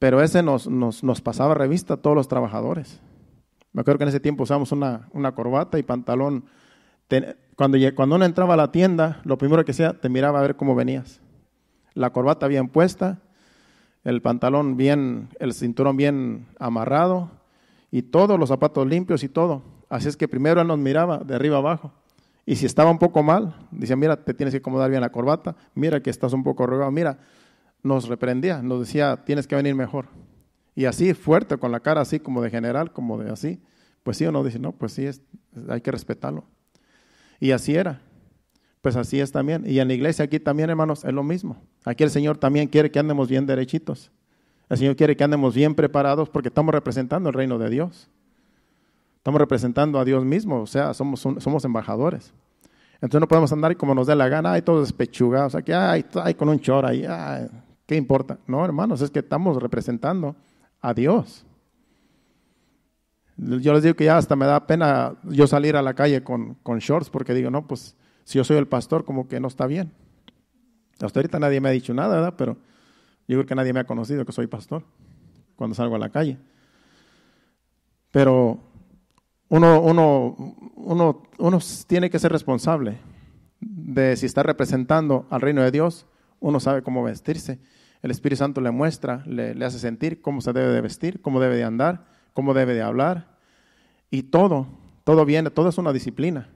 Pero ese nos, nos, pasaba revista a todos los trabajadores. Me acuerdo que en ese tiempo usamos una, una corbata y pantalón cuando, uno entraba a la tienda, lo primero que hacía, te miraba a ver cómo venías. La corbata bien puesta, el pantalón bien, el cinturón bien amarrado y todos los zapatos limpios y todo. Así es que primero él nos miraba de arriba abajo. Y si estaba un poco mal, decía, mira, te tienes que acomodar bien la corbata, mira que estás un poco arrugado, mira, nos reprendía, nos decía, tienes que venir mejor. Y así, fuerte, con la cara así como de general, como de así, pues sí o no, dice, no, pues sí, es, hay que respetarlo. Y así era. Pues así es también. Y en la iglesia aquí también, hermanos, es lo mismo. Aquí el Señor también quiere que andemos bien derechitos. El Señor quiere que andemos bien preparados porque estamos representando el reino de Dios. Estamos representando a Dios mismo, o sea, somos, embajadores. Entonces no podemos andar como nos dé la gana, hay todos despechugados, sea, que ay, con un chor ahí, ¿qué importa? No, hermanos, es que estamos representando a Dios. Yo les digo que ya hasta me da pena yo salir a la calle con, con shorts porque digo, no, pues si yo soy el pastor, como que no está bien. Hasta ahorita nadie me ha dicho nada, ¿verdad? Pero yo creo que nadie me ha conocido que soy pastor cuando salgo a la calle. Pero uno, uno, uno, uno tiene que ser responsable de si está representando al reino de Dios, uno sabe cómo vestirse. El Espíritu Santo le muestra, le, le hace sentir cómo se debe de vestir, cómo debe de andar cómo debe de hablar. Y todo, todo viene, todo es una disciplina,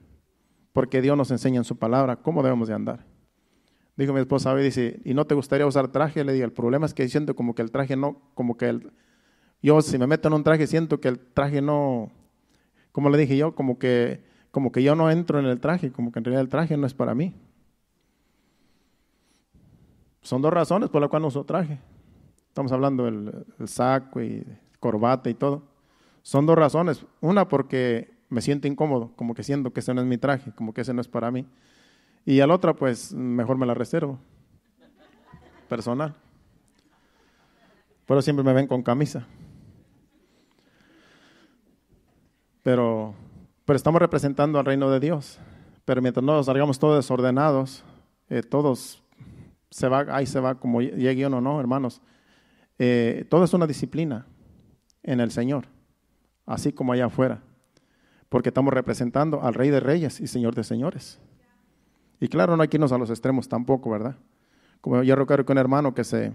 porque Dios nos enseña en su palabra cómo debemos de andar. Dijo mi esposa, y dice, ¿y no te gustaría usar traje? Le dije, el problema es que siento como que el traje no, como que el, yo si me meto en un traje siento que el traje no, como le dije yo, como que, como que yo no entro en el traje, como que en realidad el traje no es para mí. Son dos razones por las cuales no uso traje. Estamos hablando del saco y corbata y todo. Son dos razones. Una, porque me siento incómodo, como que siento que ese no es mi traje, como que ese no es para mí. Y a la otra, pues mejor me la reservo. Personal. Pero siempre me ven con camisa. Pero, pero estamos representando al reino de Dios. Pero mientras no salgamos todos desordenados, eh, todos se va, ahí se va como llegue uno, no, hermanos. Eh, todo es una disciplina en el Señor así como allá afuera, porque estamos representando al Rey de Reyes y Señor de Señores. Y claro, no hay que irnos a los extremos tampoco, ¿verdad? Como yo recuerdo que un hermano que se,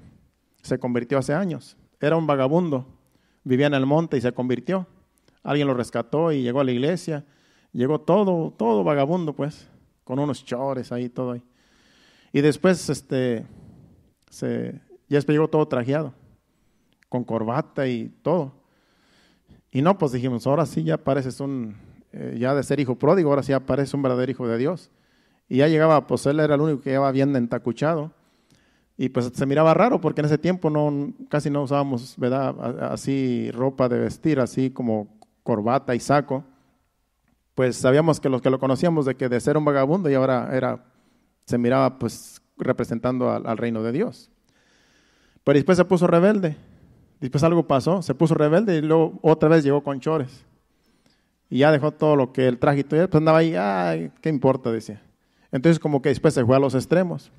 se convirtió hace años, era un vagabundo, vivía en el monte y se convirtió. Alguien lo rescató y llegó a la iglesia, llegó todo, todo vagabundo, pues, con unos chores ahí, todo ahí. Y después, este, se, ya llegó todo trajeado, con corbata y todo. Y no, pues dijimos, ahora sí ya pareces un, eh, ya de ser hijo pródigo, ahora sí ya pareces un verdadero hijo de Dios. Y ya llegaba, pues él era el único que llevaba bien entacuchado. Y pues se miraba raro porque en ese tiempo no, casi no usábamos, ¿verdad? Así ropa de vestir, así como corbata y saco. Pues sabíamos que los que lo conocíamos de que de ser un vagabundo y ahora era, se miraba pues representando al reino de Dios. Pero después se puso rebelde Después pues algo pasó, se puso rebelde y luego otra vez llegó con chores. Y ya dejó todo lo que el trágico, y Pues andaba ahí, ay, ¿qué importa? Decía. Entonces como que después se fue a los extremos.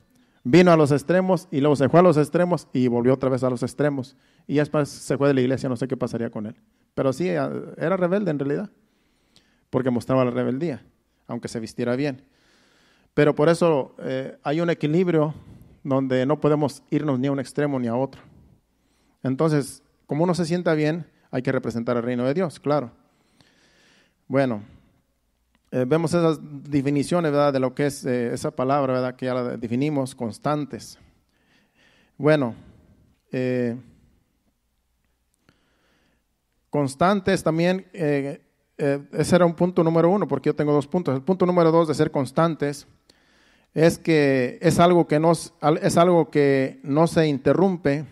Vino a los extremos y luego se fue a los extremos y volvió otra vez a los extremos. Y ya después se fue de la iglesia, no sé qué pasaría con él. Pero sí, era rebelde en realidad. Porque mostraba la rebeldía, aunque se vistiera bien. Pero por eso eh, hay un equilibrio donde no podemos irnos ni a un extremo ni a otro. Entonces, como uno se sienta bien, hay que representar el reino de Dios, claro. Bueno, eh, vemos esas definiciones, ¿verdad? De lo que es eh, esa palabra, ¿verdad? Que ya definimos, constantes. Bueno, eh, constantes también, ese era un punto número uno, porque yo tengo dos puntos. El punto número dos de ser constantes es que es algo que es algo que no se interrumpe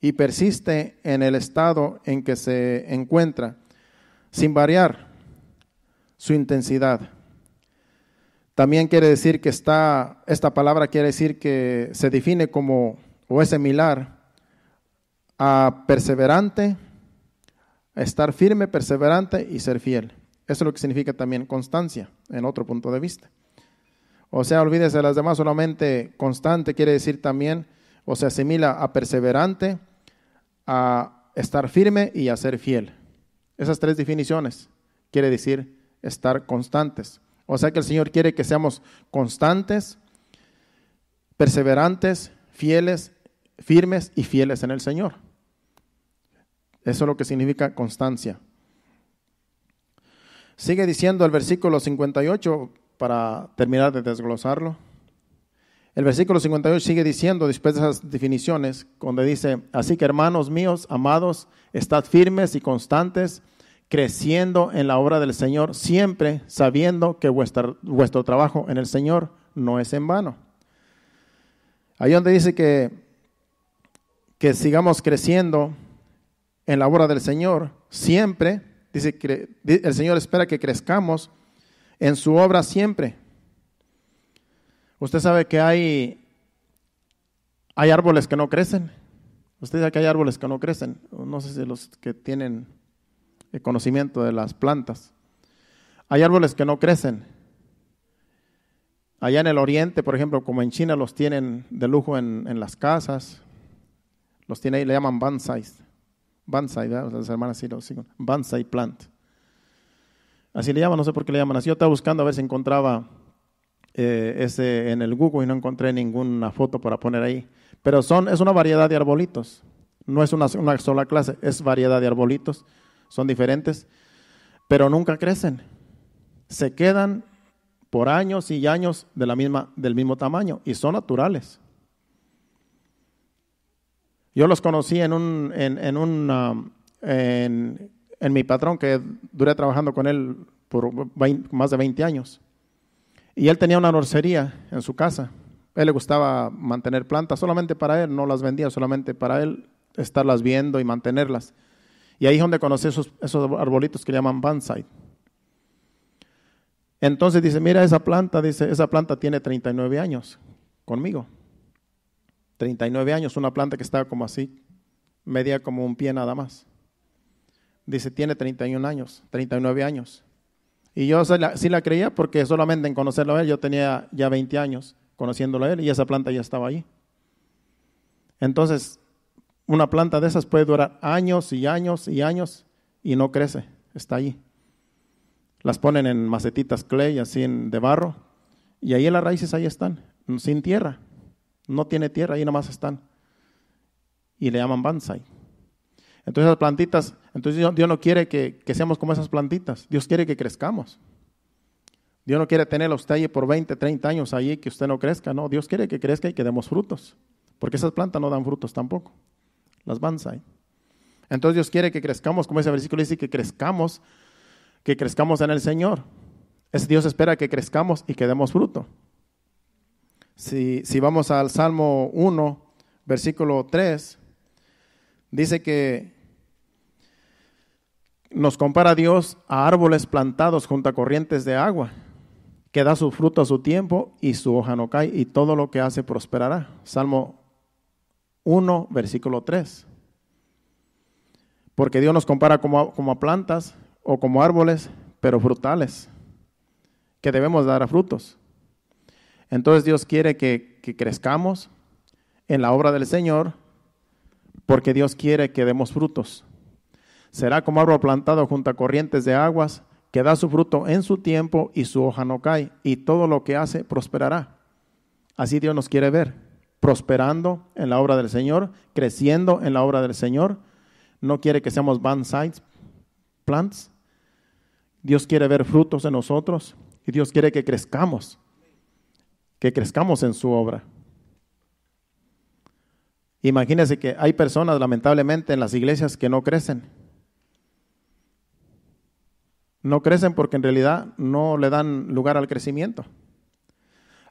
y persiste en el estado en que se encuentra, sin variar su intensidad. También quiere decir que está, esta palabra quiere decir que se define como o es similar a perseverante, estar firme, perseverante y ser fiel. Eso es lo que significa también constancia, en otro punto de vista. O sea, olvídese de las demás, solamente constante quiere decir también, o se asimila a perseverante, a estar firme y a ser fiel. Esas tres definiciones quiere decir estar constantes. O sea que el Señor quiere que seamos constantes, perseverantes, fieles, firmes y fieles en el Señor. Eso es lo que significa constancia. Sigue diciendo el versículo 58 para terminar de desglosarlo. El versículo 58 sigue diciendo, después de esas definiciones, donde dice, así que hermanos míos, amados, estad firmes y constantes, creciendo en la obra del Señor, siempre sabiendo que vuestro trabajo en el Señor no es en vano. Ahí donde dice que, que sigamos creciendo en la obra del Señor, siempre, dice que el Señor espera que crezcamos en su obra siempre. Usted sabe que hay, hay árboles que no crecen. Usted sabe que hay árboles que no crecen. No sé si los que tienen el eh, conocimiento de las plantas. Hay árboles que no crecen. Allá en el oriente, por ejemplo, como en China, los tienen de lujo en, las casas. Los tiene ahí, le llaman bansai. Bansai, ¿verdad? las hermanas sí lo siguen. Bansai plant. Así le llaman, no sé por qué le llaman así. Yo estaba buscando a ver si encontraba eh, ese en el Google y no encontré ninguna foto para poner ahí. Pero son, es una variedad de arbolitos. No es una, sola clase, es variedad de arbolitos. Son diferentes, pero nunca crecen. Se quedan por años y años de la misma, del mismo tamaño y son naturales. Yo los conocí en un, en, un, um, en, en mi patrón que duré trabajando con él por más de 20 años. Y él tenía una norcería en su casa. él le gustaba mantener plantas solamente para él, no las vendía, solamente para él estarlas viendo y mantenerlas. Y ahí es donde conocí esos, arbolitos que llaman bonsai. Entonces dice, mira esa planta, dice, esa planta tiene 39 años conmigo. 39 años, una planta que estaba como así, media como un pie nada más. Dice, tiene 31 años, 39 años. Y yo sí la, creía porque solamente en conocerlo a él, yo tenía ya 20 años conociéndolo a él y esa planta ya estaba ahí. Entonces, una planta de esas puede durar años y años y años y no crece, está ahí. Las ponen en macetitas clay, así en, de barro, y ahí las raíces ahí están, sin tierra. No tiene tierra, ahí más están. Y le llaman bonsai. Entonces las plantitas, entonces Dios, no quiere que, seamos como esas plantitas, Dios quiere que crezcamos. Dios no quiere tener a usted por 20, 30 años allí que usted no crezca, no, Dios quiere que crezca y que demos frutos, porque esas plantas no dan frutos tampoco, las bonsai. Entonces Dios quiere que crezcamos, como ese versículo dice, que crezcamos, que crezcamos en el Señor. Es Dios espera que crezcamos y que demos fruto. Si, si vamos al Salmo 1, versículo 3, Dice que nos compara Dios a árboles plantados junto a corrientes de agua, que da su fruto a su tiempo y su hoja no cae, y todo lo que hace prosperará. Salmo 1, versículo 3. Porque Dios nos compara como a, como plantas o como árboles, pero frutales, que debemos dar a frutos. Entonces Dios quiere que, que crezcamos en la obra del Señor porque Dios quiere que demos frutos. Será como árbol plantado junto a corrientes de aguas, que da su fruto en su tiempo y su hoja no cae, y todo lo que hace prosperará. Así Dios nos quiere ver, prosperando en la obra del Señor, creciendo en la obra del Señor. No quiere que seamos bonsai plants. Dios quiere ver frutos en nosotros y Dios quiere que crezcamos, que crezcamos en su obra. Imagínense que hay personas, lamentablemente, en las iglesias que no crecen. No crecen porque en realidad no le dan lugar al crecimiento.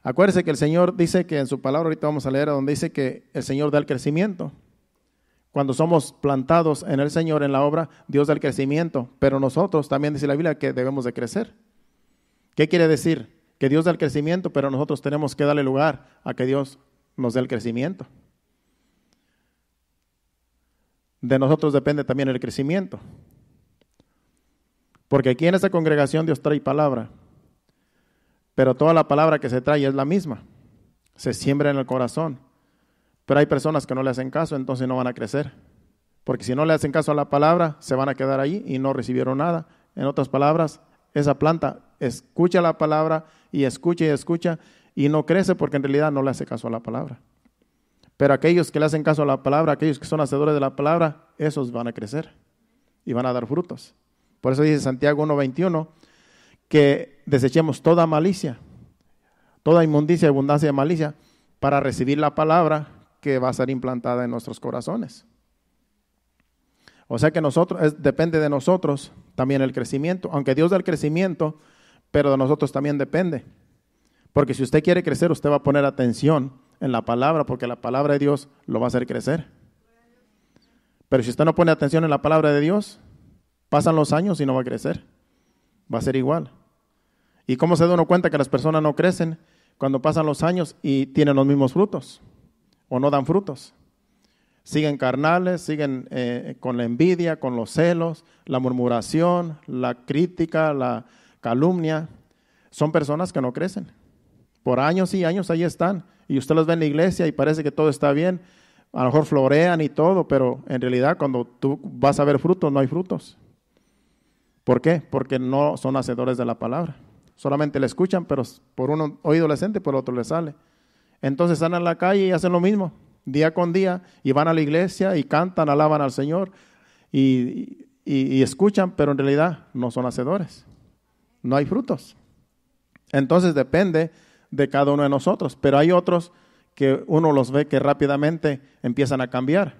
Acuérdense que el Señor dice que en su palabra, ahorita vamos a leer, donde dice que el Señor da el crecimiento. Cuando somos plantados en el Señor, en la obra, Dios da el crecimiento. Pero nosotros también dice la Biblia que debemos de crecer. ¿Qué quiere decir? Que Dios da el crecimiento, pero nosotros tenemos que darle lugar a que Dios nos dé el crecimiento de nosotros depende también el crecimiento. Porque aquí en esta congregación Dios trae palabra, pero toda la palabra que se trae es la misma. Se siembra en el corazón, pero hay personas que no le hacen caso, entonces no van a crecer. Porque si no le hacen caso a la palabra, se van a quedar ahí y no recibieron nada. En otras palabras, esa planta escucha la palabra y escucha y escucha y no crece porque en realidad no le hace caso a la palabra. Pero aquellos que le hacen caso a la palabra, aquellos que son hacedores de la palabra, esos van a crecer y van a dar frutos. Por eso dice Santiago 1.21 que desechemos toda malicia, toda inmundicia, abundancia de malicia, para recibir la palabra que va a ser implantada en nuestros corazones. O sea que nosotros, depende de nosotros también el crecimiento. Aunque Dios da el crecimiento, pero de nosotros también depende. Porque si usted quiere crecer, usted va a poner atención en la palabra, porque la palabra de Dios lo va a hacer crecer. Pero si usted no pone atención en la palabra de Dios, pasan los años y no va a crecer. Va a ser igual. ¿Y cómo se da uno cuenta que las personas no crecen cuando pasan los años y tienen los mismos frutos? O no dan frutos. Siguen carnales, siguen eh, con la envidia, con los celos, la murmuración, la crítica, la calumnia. Son personas que no crecen. Por años y años ahí están. Y usted los ve en la iglesia y parece que todo está bien. A lo mejor florean y todo, pero en realidad cuando tú vas a ver frutos, no hay frutos. ¿Por qué? Porque no son hacedores de la palabra. Solamente le escuchan, pero por uno oído le siente por otro le sale. Entonces están en la calle y hacen lo mismo, día con día, y van a la iglesia y cantan, alaban al Señor y escuchan, pero en realidad no son hacedores. No hay frutos. Entonces depende de cada uno de nosotros. Pero hay otros que uno los ve que rápidamente empiezan a cambiar.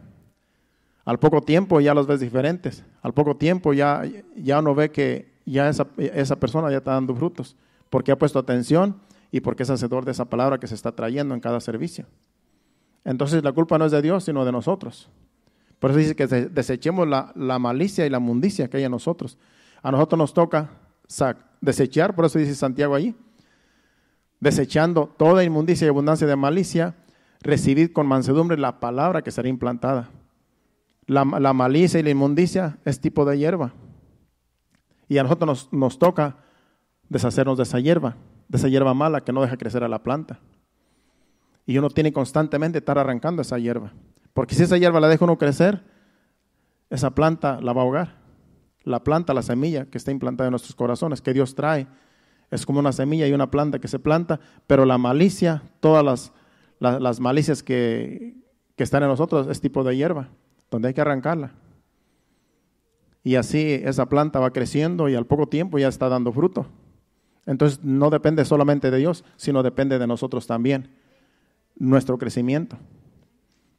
Al poco tiempo ya los ves diferentes. Al poco tiempo ya, ya uno ve que ya esa, persona ya está dando frutos. Porque ha puesto atención y porque es hacedor de esa palabra que se está trayendo en cada servicio. Entonces la culpa no es de Dios, sino de nosotros. Por eso dice que desechemos la, la malicia y la mundicia que hay en nosotros. A nosotros nos toca desechar, por eso dice Santiago allí, desechando toda inmundicia y abundancia de malicia, recibid con mansedumbre la palabra que será implantada. La, malicia y la inmundicia es tipo de hierba. Y a nosotros nos, nos, toca deshacernos de esa hierba, de esa hierba mala que no deja crecer a la planta. Y uno tiene constantemente estar arrancando esa hierba. Porque si esa hierba la deja uno crecer, esa planta la va a ahogar. La planta, la semilla que está implantada en nuestros corazones, que Dios trae es como una semilla y una planta que se planta, pero la malicia, todas las, malicias que, que están en nosotros es tipo de hierba, donde hay que arrancarla. Y así esa planta va creciendo y al poco tiempo ya está dando fruto. Entonces no depende solamente de Dios, sino depende de nosotros también, nuestro crecimiento.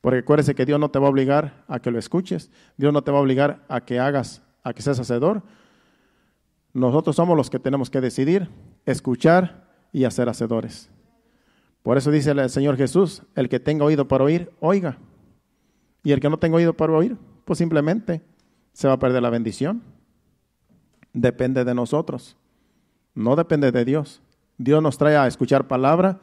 Porque acuérdese que Dios no te va a obligar a que lo escuches, Dios no te va a obligar a que hagas, a que seas hacedor, nosotros somos los que tenemos que decidir, escuchar y hacer hacedores. Por eso dice el Señor Jesús, el que tenga oído para oír, oiga. Y el que no tenga oído para oír, pues simplemente se va a perder la bendición. Depende de nosotros, no depende de Dios. Dios nos trae a escuchar palabra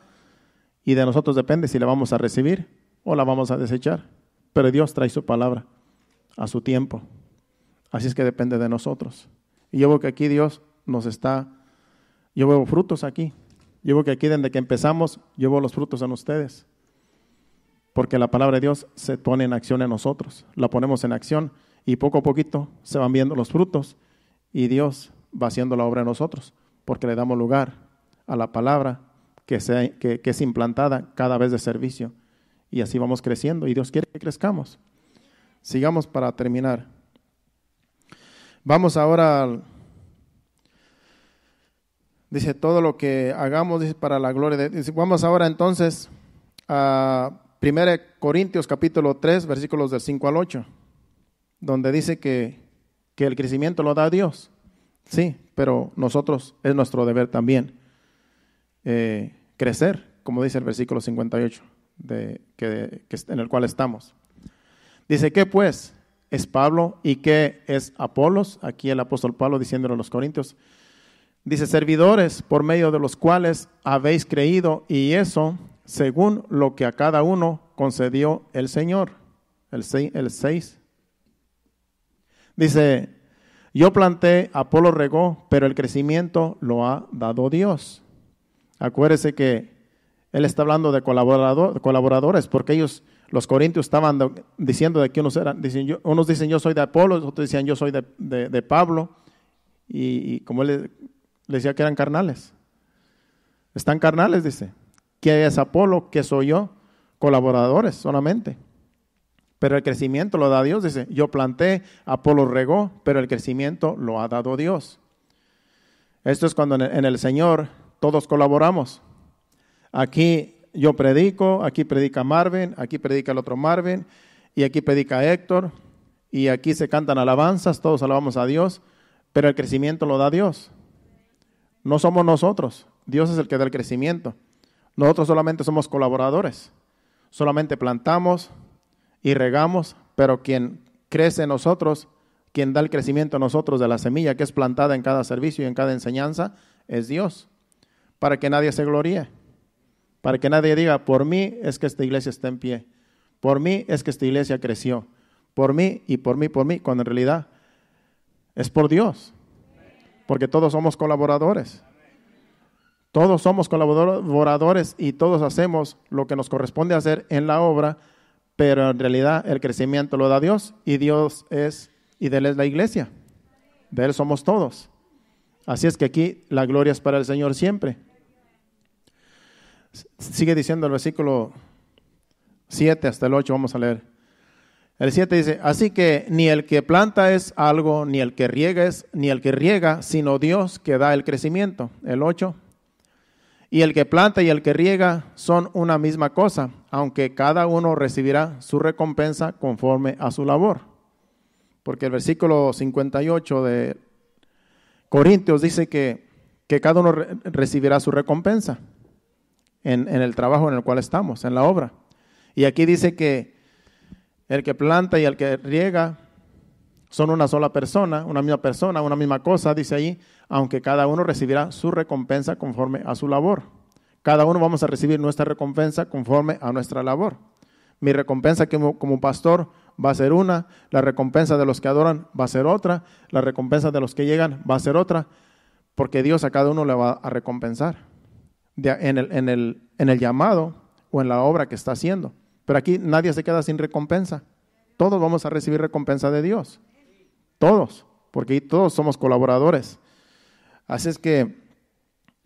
y de nosotros depende si la vamos a recibir o la vamos a desechar. Pero Dios trae su palabra a su tiempo. Así es que depende de nosotros. Y yo veo que aquí Dios nos está, yo veo frutos aquí. Yo veo que aquí desde que empezamos, llevo los frutos en ustedes. Porque la palabra de Dios se pone en acción en nosotros, la ponemos en acción y poco a poquito se van viendo los frutos y Dios va haciendo la obra en nosotros, porque le damos lugar a la palabra que, que es implantada cada vez de servicio. Y así vamos creciendo y Dios quiere que crezcamos. Sigamos para terminar. Vamos ahora al, dice todo lo que hagamos para la gloria de Dios. Vamos ahora entonces a 1 Corintios capítulo 3, versículos del 5 al 8, donde dice que, que el crecimiento lo da Dios. Sí, pero nosotros es nuestro deber también eh, crecer, como dice el versículo 58, de, que, en el cual estamos. Dice, ¿qué pues? es Pablo y que es Apolos, aquí el apóstol Pablo diciéndolo a los Corintios. Dice, servidores por medio de los cuales habéis creído y eso según lo que a cada uno concedió el Señor. El 6. Dice, yo planté, Apolo regó, pero el crecimiento lo ha dado Dios. Acuérdese que él está hablando de colaboradores porque ellos los corintios estaban diciendo de que unos, eran, dicen, yo, unos dicen yo soy de Apolo, otros decían yo soy de, Pablo, y, como él le, decía que eran carnales. Están carnales, dice. ¿Qué es Apolo? ¿Qué soy yo? Colaboradores solamente. Pero el crecimiento lo da Dios, dice. Yo planté, Apolo regó, pero el crecimiento lo ha dado Dios. Esto es cuando en el Señor todos colaboramos. Aquí yo predico, aquí predica Marvin, aquí predica el otro Marvin, y aquí predica Héctor, y aquí se cantan alabanzas, todos alabamos a Dios, pero el crecimiento lo da Dios. No somos nosotros, Dios es el que da el crecimiento. Nosotros solamente somos colaboradores, solamente plantamos y regamos, pero quien crece en nosotros, quien da el crecimiento a nosotros de la semilla que es plantada en cada servicio y en cada enseñanza, es Dios, para que nadie se gloríe para que nadie diga, por mí es que esta iglesia está en pie, por mí es que esta iglesia creció, por mí y por mí, por mí, cuando en realidad es por Dios, porque todos somos colaboradores. Todos somos colaboradores y todos hacemos lo que nos corresponde hacer en la obra, pero en realidad el crecimiento lo da Dios y Dios es, y de Él es la iglesia, de Él somos todos. Así es que aquí la gloria es para el Señor siempre. Sigue diciendo el versículo 7 hasta el 8, vamos a leer. El 7 dice, así que ni el que planta es algo, ni el que riega es, ni el que riega, sino Dios que da el crecimiento. El 8. Y el que planta y el que riega son una misma cosa, aunque cada uno recibirá su recompensa conforme a su labor. Porque el versículo 58 de Corintios dice que, que cada uno recibirá su recompensa en, el trabajo en el cual estamos, en la obra. Y aquí dice que el que planta y el que riega son una sola persona, una misma persona, una misma cosa, dice ahí, aunque cada uno recibirá su recompensa conforme a su labor. Cada uno vamos a recibir nuestra recompensa conforme a nuestra labor. Mi recompensa como pastor va a ser una, la recompensa de los que adoran va a ser otra, la recompensa de los que llegan va a ser otra, porque Dios a cada uno le va a recompensar en, el, en el llamado o en la obra que está haciendo. Pero aquí nadie se queda sin recompensa. Todos vamos a recibir recompensa de Dios. Todos, porque todos somos colaboradores. Así es que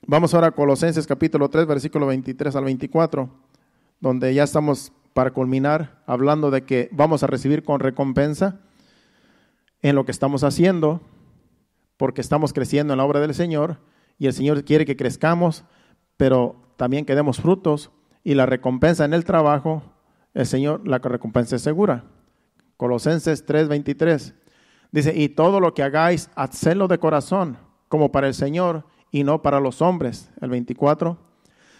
vamos ahora a Colosenses capítulo 3, versículo 23 al 24, donde ya estamos para culminar hablando de que vamos a recibir con recompensa en lo que estamos haciendo, porque estamos creciendo en la obra del Señor y el Señor quiere que crezcamos pero también que demos frutos y la recompensa en el trabajo, el Señor, la recompensa es segura. Colosenses 3:23 dice, y todo lo que hagáis, hacedlo de corazón, como para el Señor y no para los hombres. El 24,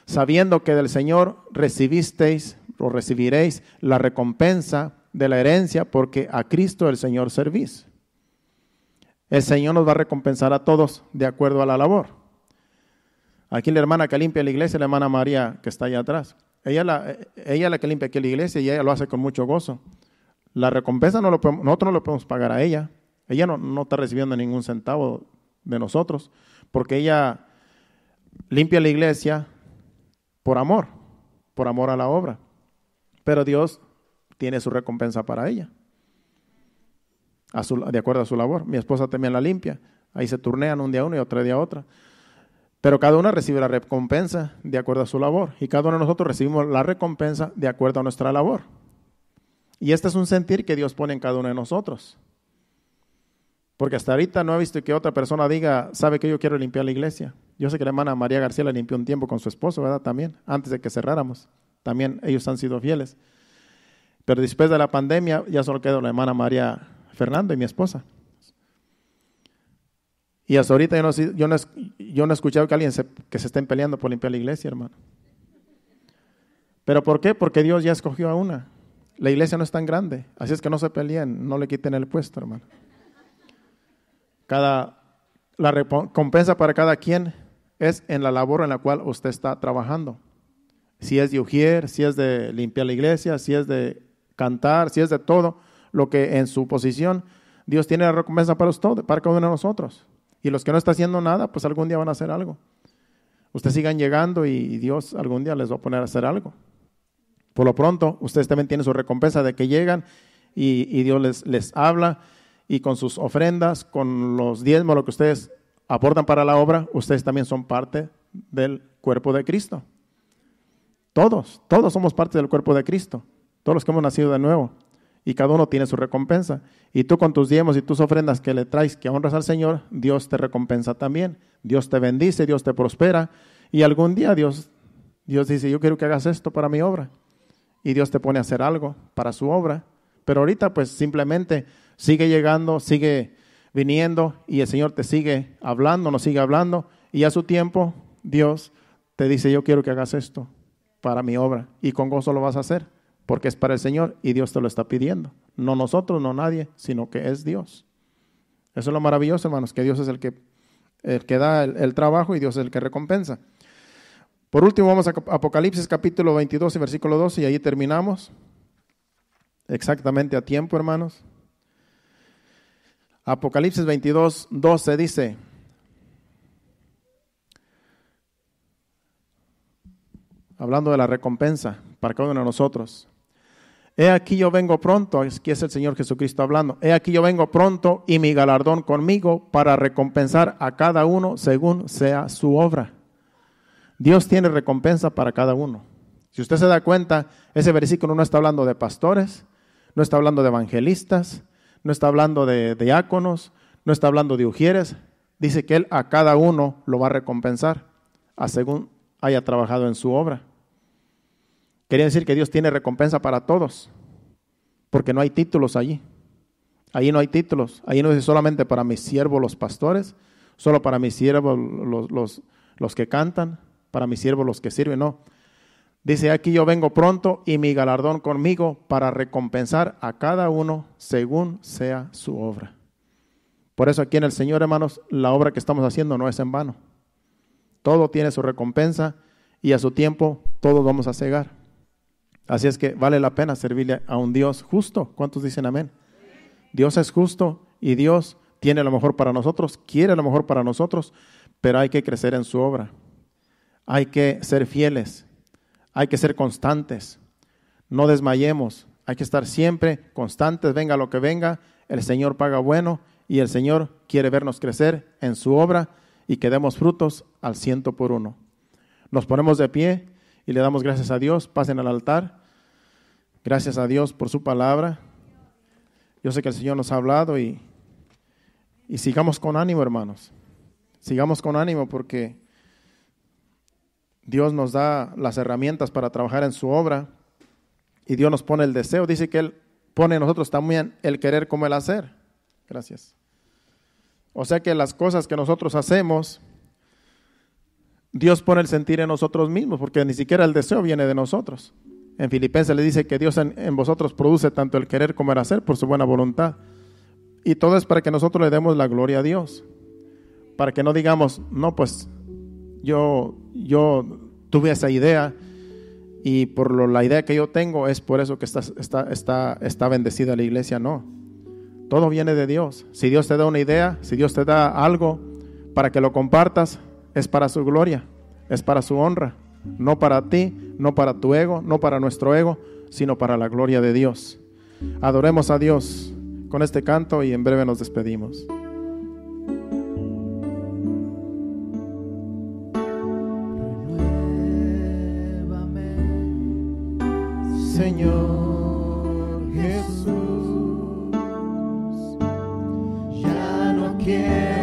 sabiendo que del Señor recibisteis o recibiréis la recompensa de la herencia, porque a Cristo el Señor servís. El Señor nos va a recompensar a todos de acuerdo a la labor. Aquí la hermana que limpia la iglesia, la hermana María que está allá atrás. Ella la, ella la que limpia aquí la iglesia y ella lo hace con mucho gozo. La recompensa no lo nosotros no lo podemos pagar a ella. Ella no, no está recibiendo ningún centavo de nosotros porque ella limpia la iglesia por amor, por amor a la obra. Pero Dios tiene su recompensa para ella, a su, de acuerdo a su labor. Mi esposa también la limpia. Ahí se turnean un día uno y otro día otra. Pero cada una recibe la recompensa de acuerdo a su labor. Y cada uno de nosotros recibimos la recompensa de acuerdo a nuestra labor. Y este es un sentir que Dios pone en cada uno de nosotros. Porque hasta ahorita no he visto que otra persona diga, sabe que yo quiero limpiar la iglesia. Yo sé que la hermana María García la limpió un tiempo con su esposo, ¿verdad? También, antes de que cerráramos. También ellos han sido fieles. Pero después de la pandemia ya solo quedó la hermana María Fernando y mi esposa. Y hasta ahorita yo no, he escuchado que alguien se, que se estén peleando por limpiar la iglesia, hermano. ¿Pero por qué? Porque Dios ya escogió a una. La iglesia no es tan grande, así es que no se peleen, no le quiten el puesto, hermano. Cada, la recompensa para cada quien es en la labor en la cual usted está trabajando. Si es de ujier, si es de limpiar la iglesia, si es de cantar, si es de todo lo que en su posición Dios tiene la recompensa para usted, para cada uno de nosotros. Y los que no están haciendo nada, pues algún día van a hacer algo. Ustedes sigan llegando y Dios algún día les va a poner a hacer algo. Por lo pronto, ustedes también tienen su recompensa de que llegan y, Dios les, les habla y con sus ofrendas, con los diezmos, lo que ustedes aportan para la obra, ustedes también son parte del cuerpo de Cristo. Todos, todos somos parte del cuerpo de Cristo, todos los que hemos nacido de nuevo y cada uno tiene su recompensa. Y tú con tus diemos y tus ofrendas que le traes, que honras al Señor, Dios te recompensa también. Dios te bendice, Dios te prospera. Y algún día Dios, Dios dice, yo quiero que hagas esto para mi obra. Y Dios te pone a hacer algo para su obra. Pero ahorita pues simplemente sigue llegando, sigue viniendo y el Señor te sigue hablando, nos sigue hablando. Y a su tiempo Dios te dice, yo quiero que hagas esto para mi obra. Y con gozo lo vas a hacer porque es para el Señor y Dios te lo está pidiendo. No nosotros, no nadie, sino que es Dios. Eso es lo maravilloso, hermanos, que Dios es el que, el da el, trabajo y Dios es el que recompensa. Por último, vamos a Apocalipsis capítulo 22 y versículo 12 y ahí terminamos. Exactamente a tiempo, hermanos. Apocalipsis 22, 12 dice, hablando de la recompensa para cada uno de nosotros. He aquí yo vengo pronto, aquí es el Señor Jesucristo hablando, he aquí yo vengo pronto y mi galardón conmigo para recompensar a cada uno según sea su obra. Dios tiene recompensa para cada uno. Si usted se da cuenta, ese versículo no está hablando de pastores, no está hablando de evangelistas, no está hablando de diáconos, no está hablando de ujieres. Dice que Él a cada uno lo va a recompensar según haya trabajado en su obra. Quería decir que Dios tiene recompensa para todos, porque no hay títulos allí. Allí no hay títulos. Allí no es solamente para mis siervos los pastores, solo para mis siervos los, los, los que cantan, para mis siervos los que sirven. No. Dice, aquí yo vengo pronto y mi galardón conmigo para recompensar a cada uno según sea su obra. Por eso aquí en el Señor, hermanos, la obra que estamos haciendo no es en vano. Todo tiene su recompensa y a su tiempo todos vamos a cegar. Así es que vale la pena servirle a un Dios justo. ¿Cuántos dicen amén? Dios es justo y Dios tiene lo mejor para nosotros, quiere lo mejor para nosotros, pero hay que crecer en su obra. Hay que ser fieles, hay que ser constantes. No desmayemos, hay que estar siempre constantes, venga lo que venga, el Señor paga bueno y el Señor quiere vernos crecer en su obra y que demos frutos al ciento por uno. Nos ponemos de pie y le damos gracias a Dios. Pasen al altar. Gracias a Dios por su palabra. Yo sé que el Señor nos ha hablado y, sigamos con ánimo, hermanos. Sigamos con ánimo porque Dios nos da las herramientas para trabajar en su obra y Dios nos pone el deseo. Dice que Él pone en nosotros también el querer como el hacer. Gracias. O sea que las cosas que nosotros hacemos Dios pone el sentir en nosotros mismos, porque ni siquiera el deseo viene de nosotros. En Filipenses le dice que Dios en, vosotros produce tanto el querer como el hacer por su buena voluntad. Y todo es para que nosotros le demos la gloria a Dios. Para que no digamos, no, pues yo, yo tuve esa idea y por lo, la idea que yo tengo es por eso que está, está, está bendecida la iglesia. No, todo viene de Dios. Si Dios te da una idea, si Dios te da algo para que lo compartas, es para su gloria, es para su honra, no para ti, no para tu ego, no para nuestro ego, sino para la gloria de Dios. Adoremos a Dios con este canto y en breve nos despedimos. Señor Jesús, ya no quiero.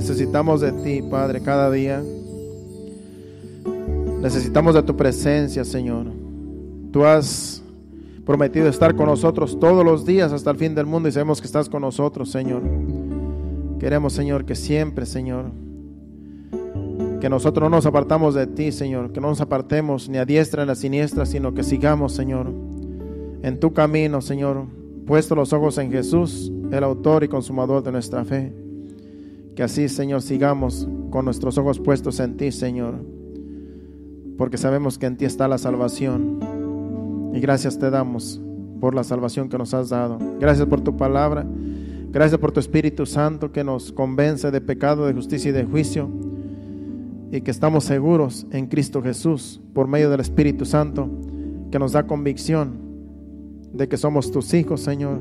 Necesitamos de ti, Padre, cada día. Necesitamos de tu presencia, Señor. Tú has prometido estar con nosotros todos los días hasta el fin del mundo y sabemos que estás con nosotros, Señor. Queremos, Señor, que siempre, Señor, que nosotros no nos apartamos de ti, Señor, que no nos apartemos ni a diestra ni a siniestra, sino que sigamos, Señor, en tu camino, Señor, puesto los ojos en Jesús, el autor y consumador de nuestra fe así, Señor, sigamos con nuestros ojos puestos en ti, Señor. Porque sabemos que en ti está la salvación. Y gracias te damos por la salvación que nos has dado. Gracias por tu palabra. Gracias por tu Espíritu Santo que nos convence de pecado, de justicia y de juicio. Y que estamos seguros en Cristo Jesús por medio del Espíritu Santo que nos da convicción de que somos tus hijos, Señor,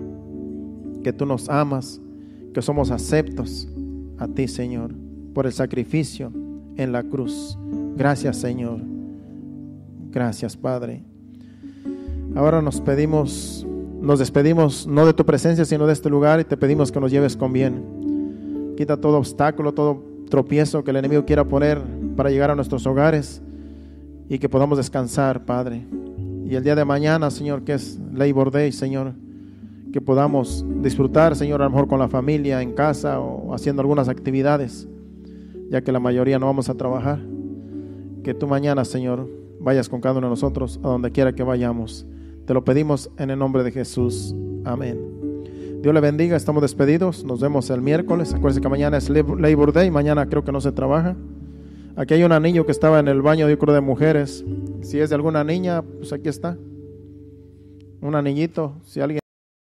que tú nos amas, que somos aceptos a ti, Señor, por el sacrificio en la cruz. Gracias, Señor. Gracias, Padre. Ahora nos pedimos, nos despedimos no de tu presencia, sino de este lugar y te pedimos que nos lleves con bien. Quita todo obstáculo, todo tropiezo que el enemigo quiera poner para llegar a nuestros hogares y que podamos descansar, Padre. Y el día de mañana, Señor, que es ley Day, Señor, que podamos disfrutar, Señor, a lo mejor con la familia, en casa o haciendo algunas actividades, ya que la mayoría no vamos a trabajar. Que tú mañana, Señor, vayas con cada uno de nosotros a donde quiera que vayamos. Te lo pedimos en el nombre de Jesús. Amén. Dios le bendiga, estamos despedidos. Nos vemos el miércoles. Acuérdense que mañana es Labor Day, mañana creo que no se trabaja. Aquí hay un anillo que estaba en el baño, de creo, de mujeres. Si es de alguna niña, pues aquí está. Un anillito. Si alguien.